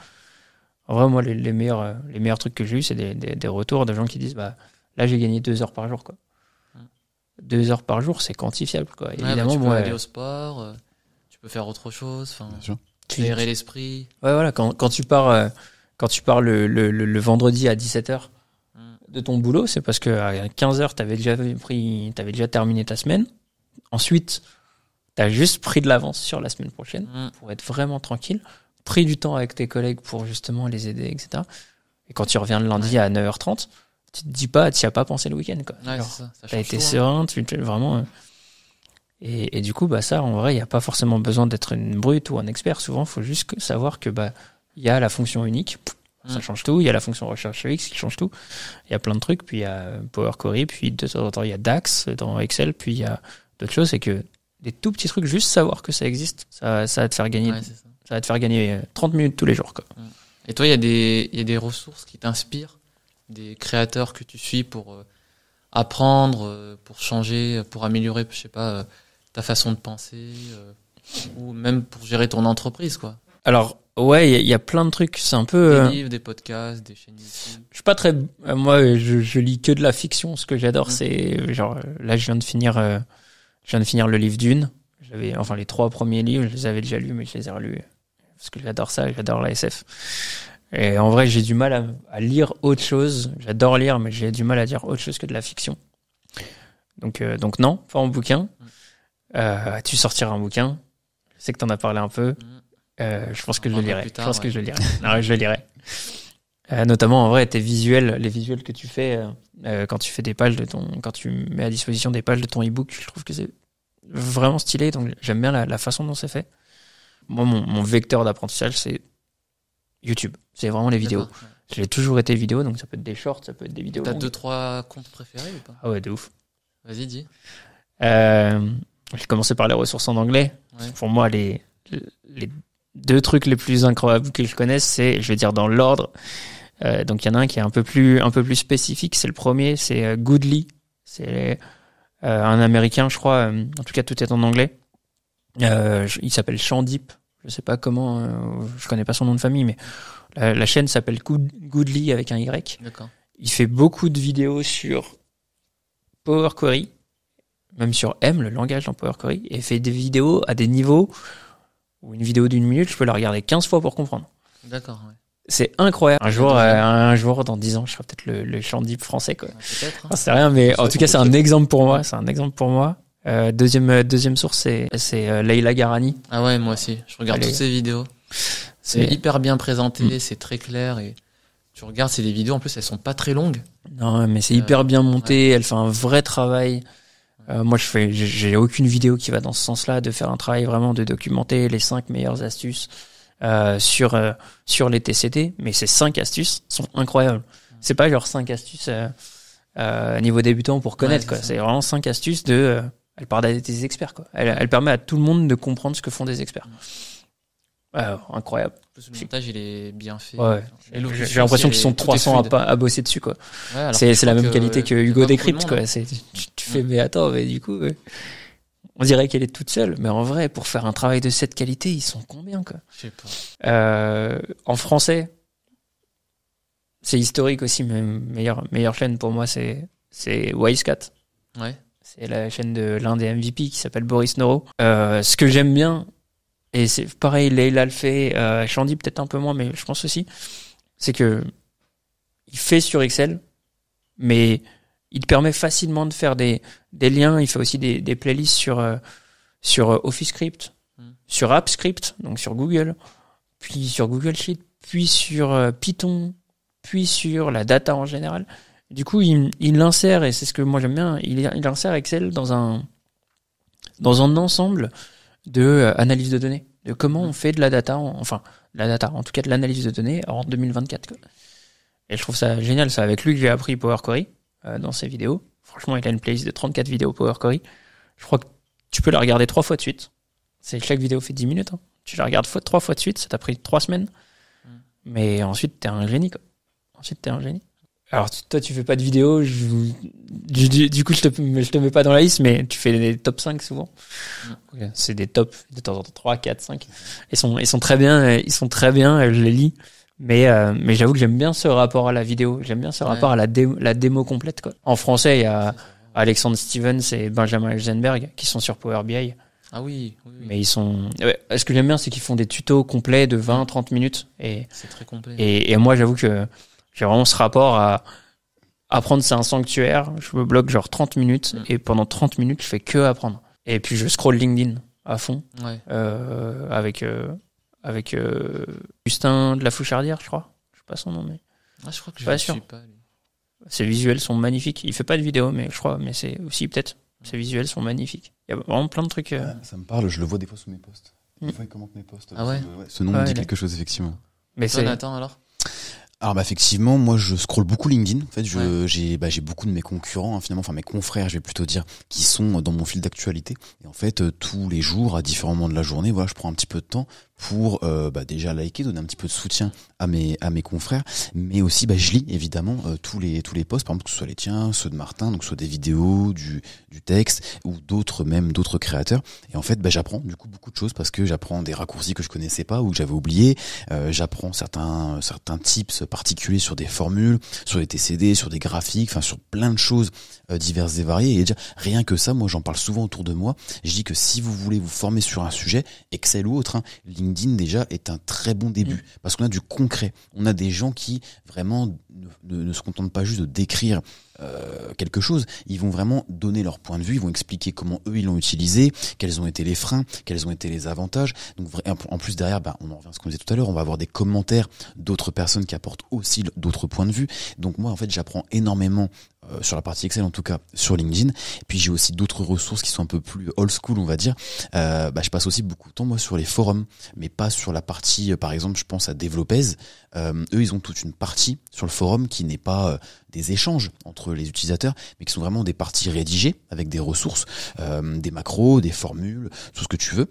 En vrai, moi, les, meilleurs, les meilleurs trucs que j'ai eu, c'est des, des, retours de gens qui disent, bah, Là, j'ai gagné deux heures par jour, quoi. Deux heures par jour, c'est quantifiable, quoi. Évidemment, tu peux aller au sport, euh, tu peux faire autre chose, enfin, gérer l'esprit. Ouais, voilà. Quand, tu pars, euh, quand tu pars le, vendredi à 17h mm. de ton boulot, c'est parce que à 15h, t'avais déjà pris, t'avais déjà terminé ta semaine. Ensuite, tu as juste pris de l'avance sur la semaine prochaine mm. pour être vraiment tranquille, pris du temps avec tes collègues pour justement les aider, etc. Et quand tu reviens le lundi à 9h30, tu te dis pas, tu as pas pensé le week-end, quoi. Ouais, été serein, tu tu, vraiment. Euh. Et, et, du coup, bah ça, en vrai, il n'y a pas forcément besoin d'être une brute ou un expert. Souvent, faut juste savoir que bah il y a la fonction unique, ça mm. change tout. Il y a la fonction recherche X qui change tout. Il y a plein de trucs. Puis il y a euh, Power Query, puis de temps en temps il y a DAX euh, dans Excel, puis il y a d'autres choses. C'est que des tout petits trucs, juste savoir que ça existe, ça, ça va te faire gagner, ça. ça. va te faire gagner 30 minutes tous les jours. Quoi. Mm. Et toi, il y, a des, il y a des ressources qui t'inspirent des créateurs que tu suis pour euh, apprendre, euh, pour changer, pour améliorer, je sais pas, euh, ta façon de penser ou même pour gérer ton entreprise, quoi. Alors, ouais, il y, a plein de trucs. C'est un peu. Des livres, des podcasts, des chaînes Je suis pas très. moi, je, lis que de la fiction. Ce que j'adore, c'est genre là, je viens de finir. je de finir le livre d'une. J'avais enfin les trois premiers livres, je les avais déjà lus, mais je les ai relus parce que j'adore ça. J'adore la SF. Et en vrai, j'ai du mal à, lire autre chose. J'adore lire, mais j'ai du mal à dire autre chose que de la fiction. Donc, euh, donc non, pas en bouquin. Mm. Euh, tu sortiras un bouquin. Je sais que tu en as parlé un peu. Mm. Euh, je pense que je le lirai. je pense que je le lirai. non, je le lirai. notamment en vrai tes visuels les visuels que tu fais quand tu fais des pages de ton quand tu mets à disposition des pages de ton ebook je trouve que c'est vraiment stylé donc j'aime bien la, façon dont c'est fait moi mon vecteur d'apprentissage c'est YouTube. C'est vraiment les vidéos. J'ai toujours été vidéo, donc ça peut être des shorts, ça peut être des vidéos. T'as deux, trois comptes préférés ou pas Ah ouais, de ouf. Vas-y, dis. Euh, vais commencé par les ressources en anglais. Pour moi, les, deux trucs les plus incroyables que je connaisse, c'est, je vais dire dans l'ordre. Euh, donc il y en a un qui est un peu plus, un peu plus spécifique. C'est le premier, c'est euh, Goodly. C'est euh, un américain, je crois. en tout cas, tout est en anglais. il s'appelle Chandip je sais pas comment, euh, je connais pas son nom de famille, mais la, chaîne s'appelle Goodly avec un Y. D'accord. Il fait beaucoup de vidéos sur Power Query, même sur M, le langage dans Power Query, et fait des vidéos à des niveaux où une vidéo d'une minute, je peux la regarder 15 fois pour comprendre. D'accord. C'est incroyable. Un jour, euh, euh, un jour, dans 10 ans, je serai peut-être le, le deep français, quoi. Ah, hein. ah, c'est rien, mais en tout cas, c'est un exemple pour moi. C'est un exemple pour moi euh, deuxième, euh, deuxième source, c'est, c'est euh, Leila Garani. Ah ouais, moi aussi. Je regarde toutes ses vidéos. C'est hyper bien présenté, mm. c'est très clair et tu regardes, c'est des vidéos. En plus, elles sont pas très longues. Non, mais c'est euh, hyper bien monté. Elle fait un vrai travail. Euh, moi, je fais, j'ai aucune vidéo qui va dans ce sens-là, de faire un travail vraiment de documenter les cinq meilleures astuces euh, sur sur les TCT. Mais ces cinq astuces sont incroyables. C'est pas genre cinq astuces niveau débutant pour connaître quoi. C'est vraiment cinq astuces de elle parle des experts, quoi. Elle, permet à tout le monde de comprendre ce que font des experts. incroyable. Le montage, il est bien fait. Ouais. J'ai l'impression qu'ils sont 300 à, à, bosser dessus, quoi. c'est la même qualité que Hugo Décrypte, quoi. Hein. Tu, fais, mais attends, mais du coup, on dirait qu'elle est toute seule, mais en vrai, pour faire un travail de cette qualité, ils sont combien, quoi sais pas. Euh, en français, c'est historique aussi, mais meilleure, chaîne pour moi, c'est Wisecat. Ouais c'est la chaîne de l'un des MVP qui s'appelle Boris Noro. Euh, ce que j'aime bien, et c'est pareil, Leila le fait, euh, dis peut-être un peu moins, mais je pense aussi, c'est que il fait sur Excel, mais il permet facilement de faire des, liens. Il fait aussi des, playlists sur, euh, sur euh, Office Script, hmm. sur AppScript, donc sur Google, puis sur Google Sheet, puis sur Python, puis sur la data en général. Du coup, il, l'insère, et c'est ce que moi j'aime bien, il, il insère Excel dans un, dans un ensemble de euh, analyse de données, de comment on fait de la data, enfin, la data, en tout cas de l'analyse de données en 2024. Quoi. Et je trouve ça génial, ça, avec lui que j'ai appris Power Query euh, dans ses vidéos. Franchement, il a une playlist de 34 vidéos Power Query. Je crois que tu peux la regarder trois fois de suite. C'est chaque vidéo fait 10 minutes. Hein. Tu la regardes trois fois de suite, ça t'a pris trois semaines. Mm. Mais ensuite, t'es un génie. Quoi. Ensuite, t'es un génie. Alors toi tu fais pas de vidéo, je, du, coup je te, je te mets pas dans la liste, mais tu fais des top 5 souvent. Mm. C'est des top de temps en temps 3, 4, 5. Ils sont, ils sont très bien, ils sont très bien, euh, je les lis. Mais, euh, mais j'avoue que j'aime bien ce rapport à la vidéo, j'aime bien ce rapport à la, la démo complète. Quoi. En français, il y a Alexandre Stevens et Benjamin Eisenberg qui sont sur Power BI. Ah oui, oui, Mais ils sont. Ce que j'aime bien, c'est qu'ils font des tutos complets de 20-30 minutes. Et, c'est très complet. Et, et moi, j'avoue que j'ai vraiment ce rapport à apprendre, c'est un sanctuaire. Je me bloque genre 30 minutes mm. et pendant 30 minutes, je fais que apprendre. Et puis je scroll LinkedIn à fond euh, avec euh, avec euh, Justin de la Fouchardière, je crois. Je sais pas son nom, mais ah, je crois que je pas sûr. Suis pas, Ses visuels sont magnifiques. Il fait pas de vidéo, mais je crois. Mais c'est aussi peut-être. Ses visuels sont magnifiques. Il y a vraiment plein de trucs. ça me parle. Je le vois des fois sous mes posts. Mm. Des fois, il commente mes posts. Ah ouais. Ce nom me dit quelque chose effectivement. Mais c'est Nathan alors alors bah effectivement, moi je scrolle beaucoup LinkedIn. En fait, je, j'ai bah, beaucoup de mes concurrents hein, finalement, enfin mes confrères, je vais plutôt dire, qui sont dans mon fil d'actualité. Et en fait, euh, tous les jours, à différents moments de la journée, voilà, je prends un petit peu de temps pour euh, bah, déjà liker, donner un petit peu de soutien à mes, à mes confrères, mais aussi bah, je lis évidemment euh, tous, les, tous les posts, par exemple que ce soit les tiens, ceux de Martin, donc soit des vidéos, du, du texte ou d'autres même d'autres créateurs. Et en fait, bah, j'apprends du coup beaucoup de choses parce que j'apprends des raccourcis que je connaissais pas ou que j'avais oublié. Euh, j'apprends certains certains tips particuliers sur des formules, sur les TCD, sur des graphiques, enfin sur plein de choses diverses et variées. Et déjà rien que ça, moi j'en parle souvent autour de moi. Je dis que si vous voulez vous former sur un sujet, Excel ou autre, hein, déjà est un très bon début mm. parce qu'on a du concret. On a des gens qui vraiment ne, se contentent pas juste de décrire euh, quelque chose. Ils vont vraiment donner leur point de vue. Ils vont expliquer comment eux ils l'ont utilisé, quels ont été les freins, quels ont été les avantages. Donc en plus derrière, bah, on en revient à ce qu'on disait tout à l'heure. On va avoir des commentaires d'autres personnes qui apportent aussi d'autres points de vue. Donc moi en fait j'apprends énormément euh, sur la partie Excel en tout cas sur LinkedIn. Et puis j'ai aussi d'autres ressources qui sont un peu plus old school on va dire. Euh, bah, je passe aussi beaucoup de temps moi sur les forums, mais pas sur la partie euh, par exemple je pense à Developez. eux ils ont toute une partie sur le forum qui n'est pas des échanges entre les utilisateurs, mais qui sont vraiment des parties rédigées avec des ressources, des macros, des formules, tout ce que tu veux.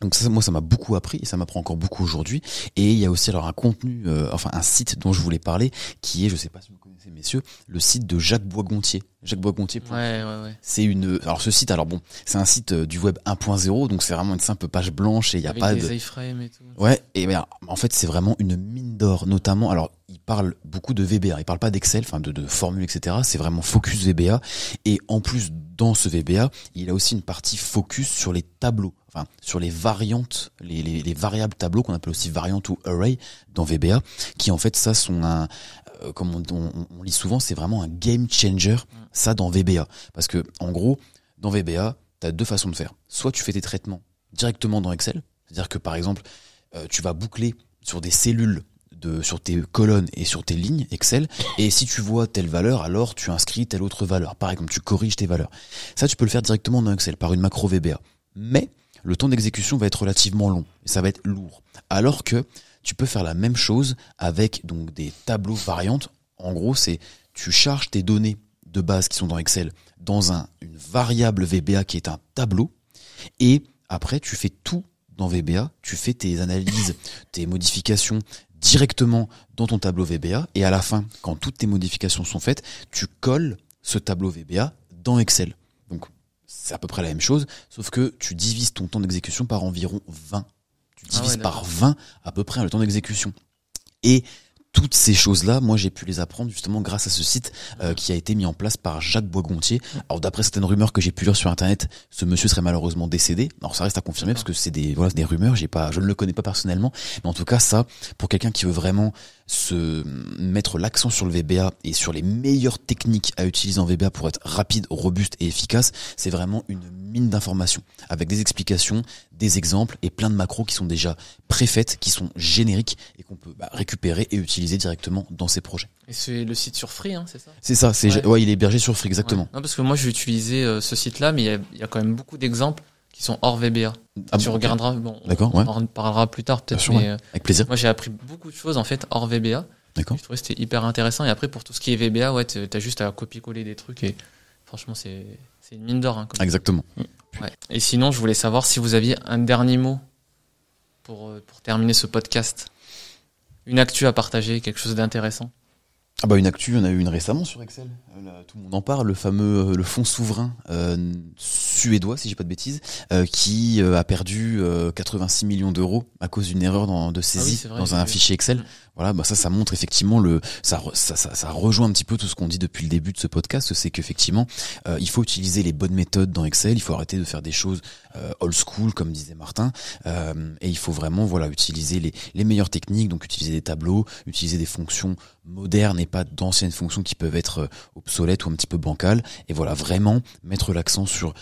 Donc ça, moi, ça m'a beaucoup appris et ça m'apprend encore beaucoup aujourd'hui. Et il y a aussi alors un contenu, euh, enfin un site dont je voulais parler, qui est, je sais pas si vous connaissez messieurs, le site de Jacques Boisgontier. Jacques Boisgontier. Ouais, ouais, ouais. C'est une, alors ce site, alors bon, c'est un site euh, du web 1.0, donc c'est vraiment une simple page blanche et il y a pas des de. iframes et tout. Ouais, et ben, en fait, c'est vraiment une mine d'or, notamment. Alors il parle beaucoup de VBA, il parle pas d'Excel, enfin de, de formules, etc. C'est vraiment focus VBA. Et en plus, dans ce VBA, il a aussi une partie focus sur les tableaux, enfin sur les variantes, les, les, les variables tableaux qu'on appelle aussi variantes ou array dans VBA, qui en fait ça sont un, euh, comme on, on, lit souvent, c'est vraiment un game changer, ça dans VBA. Parce que en gros, dans VBA, tu as deux façons de faire. Soit tu fais tes traitements directement dans Excel, c'est-à-dire que par exemple, euh, tu vas boucler sur des cellules sur tes colonnes et sur tes lignes Excel. Et si tu vois telle valeur, alors tu inscris telle autre valeur. Pareil, comme tu corriges tes valeurs. Ça, tu peux le faire directement dans Excel par une macro VBA. Mais le temps d'exécution va être relativement long. ça va être lourd. Alors que tu peux faire la même chose avec donc des tableaux variantes. En gros, c'est tu charges tes données de base qui sont dans Excel dans une variable VBA qui est un tableau. Et après, tu fais tout dans VBA, tu fais tes analyses, tes modifications, directement dans ton tableau VBA et à la fin, quand toutes tes modifications sont faites, tu colles ce tableau VBA dans Excel. Donc c'est à peu près la même chose, sauf que tu divises ton temps d'exécution par environ 20. Tu ah divises par 20 à peu près hein, le temps d'exécution. Et toutes ces choses-là, moi j'ai pu les apprendre justement grâce à ce site euh, mhm. qui a été mis en place par Jacques Boisgontier. Alors d'après certaines rumeurs que j'ai pu lire sur internet, ce monsieur serait malheureusement décédé. Alors ça reste à confirmer parce que c'est des voilà des rumeurs, j'ai pas je ne le connais pas personnellement, mais en tout cas ça pour quelqu'un qui veut vraiment se mettre l'accent sur le VBA et sur les meilleures techniques à utiliser en VBA pour être rapide, robuste et efficace, c'est vraiment une mine d'informations avec des explications, des exemples et plein de macros qui sont déjà préfaites, qui sont génériques et qu'on peut bah, récupérer et utiliser directement dans ses projets. Et c'est le site sur Free, hein, c'est ça C'est ça, c'est ouais. il est hébergé sur Free exactement. Non, parce que moi je vais utiliser euh, ce site-là, mais il y, a quand même beaucoup d'exemples qui sont hors VBA. Ah tu regarderas, bon, D'accord, on, en parlera plus tard peut-être. Euh, Avec plaisir. Moi j'ai appris beaucoup de choses en fait hors VBA. D'accord. Je trouvais que c'était hyper intéressant. Et après pour tout ce qui est VBA, ouais, as juste à copier-coller des trucs et franchement c'est une mine d'or. Exactement. Mm. Et sinon je voulais savoir si vous aviez un dernier mot pour, euh, pour terminer ce podcast. Une actu à partager, quelque chose d'intéressant. Ah bah une actu, on a eu une récemment sur Excel. Euh, tout le monde en parle, le fameux euh, le fonds souverain euh, suédois, si j'ai pas de bêtises, qui a perdu 86 millions d'euros à cause d'une erreur de saisie ah dans un fichier Excel. Mm. Voilà, bah ça, ça montre effectivement le, ça, ça, ça, rejoint un petit peu tout ce qu'on dit depuis le début de ce podcast, c'est qu'effectivement, euh, il faut utiliser les bonnes méthodes dans Excel, il faut arrêter de faire des choses euh, old school comme disait Martin, euh, et il faut vraiment voilà utiliser les, les meilleures techniques, donc utiliser des tableaux, utiliser des fonctions modernes et pas d'anciennes fonctions qui peuvent être obsolètes ou un petit peu bancales, et voilà vraiment mettre l'accent sur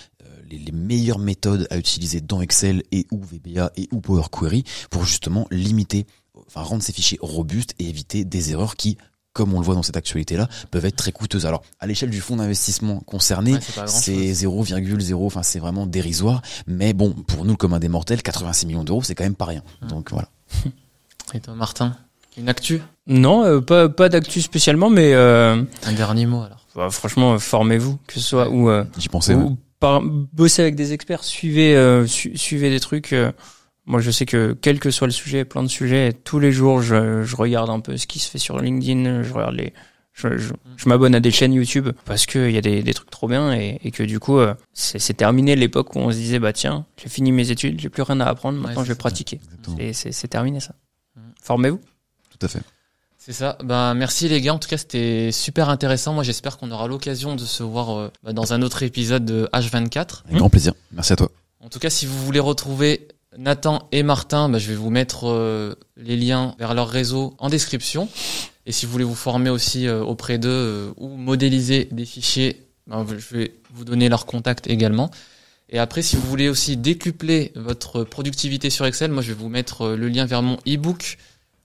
les, les, meilleures méthodes à utiliser dans Excel et ou VBA et ou Power Query pour justement limiter rendre ces fichiers robustes et éviter des erreurs qui, comme on le voit dans cette actualité-là, peuvent être très coûteuses. Alors, à l'échelle du fonds d'investissement concerné, c'est 0,0, enfin, c'est vraiment dérisoire. Mais bon, pour nous, comme un des mortels, 86 millions d'euros, c'est quand même pas rien. Donc, voilà. <laughs> Et toi, Martin, une actu Non, euh, pas, d'actu spécialement, mais. Euh, un dernier mot alors. Bah, franchement, euh, formez-vous, que ce soit. ou, J'y pensais. Ou, bossez avec des experts, suivez, suivez des trucs. Moi, je sais que quel que soit le sujet, plein de sujets, tous les jours, je, je regarde un peu ce qui se fait sur LinkedIn, je regarde les, je, je, m'abonne à des chaînes YouTube parce qu'il y a des, des, trucs trop bien et, et que du coup, euh, c'est terminé l'époque où on se disait, bah tiens, j'ai fini mes études, j'ai plus rien à apprendre, maintenant je vais pratiquer. C'est terminé ça. Mm. Formez-vous. Tout à fait. C'est ça. Ben, merci les gars. En tout cas, c'était super intéressant. Moi, j'espère qu'on aura l'occasion de se voir euh, bah, dans un autre épisode de H24. Avec grand plaisir. Merci à toi. En tout cas, si vous voulez retrouver Nathan et Martin, bah, je vais vous mettre euh, les liens vers leur réseau en description. Et si vous voulez vous former aussi euh, auprès d'eux euh, ou modéliser des fichiers, bah, je vais vous donner leur contact également. Et après, si vous voulez aussi décupler votre productivité sur Excel, moi je vais vous mettre le lien vers mon e-book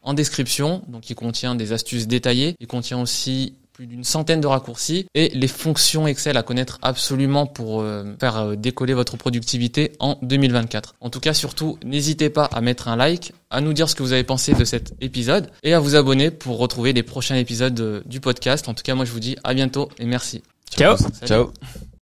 en description. Donc il contient des astuces détaillées. Il contient aussi plus d'une centaine de raccourcis et les fonctions Excel à connaître absolument pour euh, faire euh, décoller votre productivité en 2024. En tout cas, surtout, n'hésitez pas à mettre un like, à nous dire ce que vous avez pensé de cet épisode et à vous abonner pour retrouver les prochains épisodes euh, du podcast. En tout cas, moi je vous dis à bientôt et merci. Ciao. Ciao.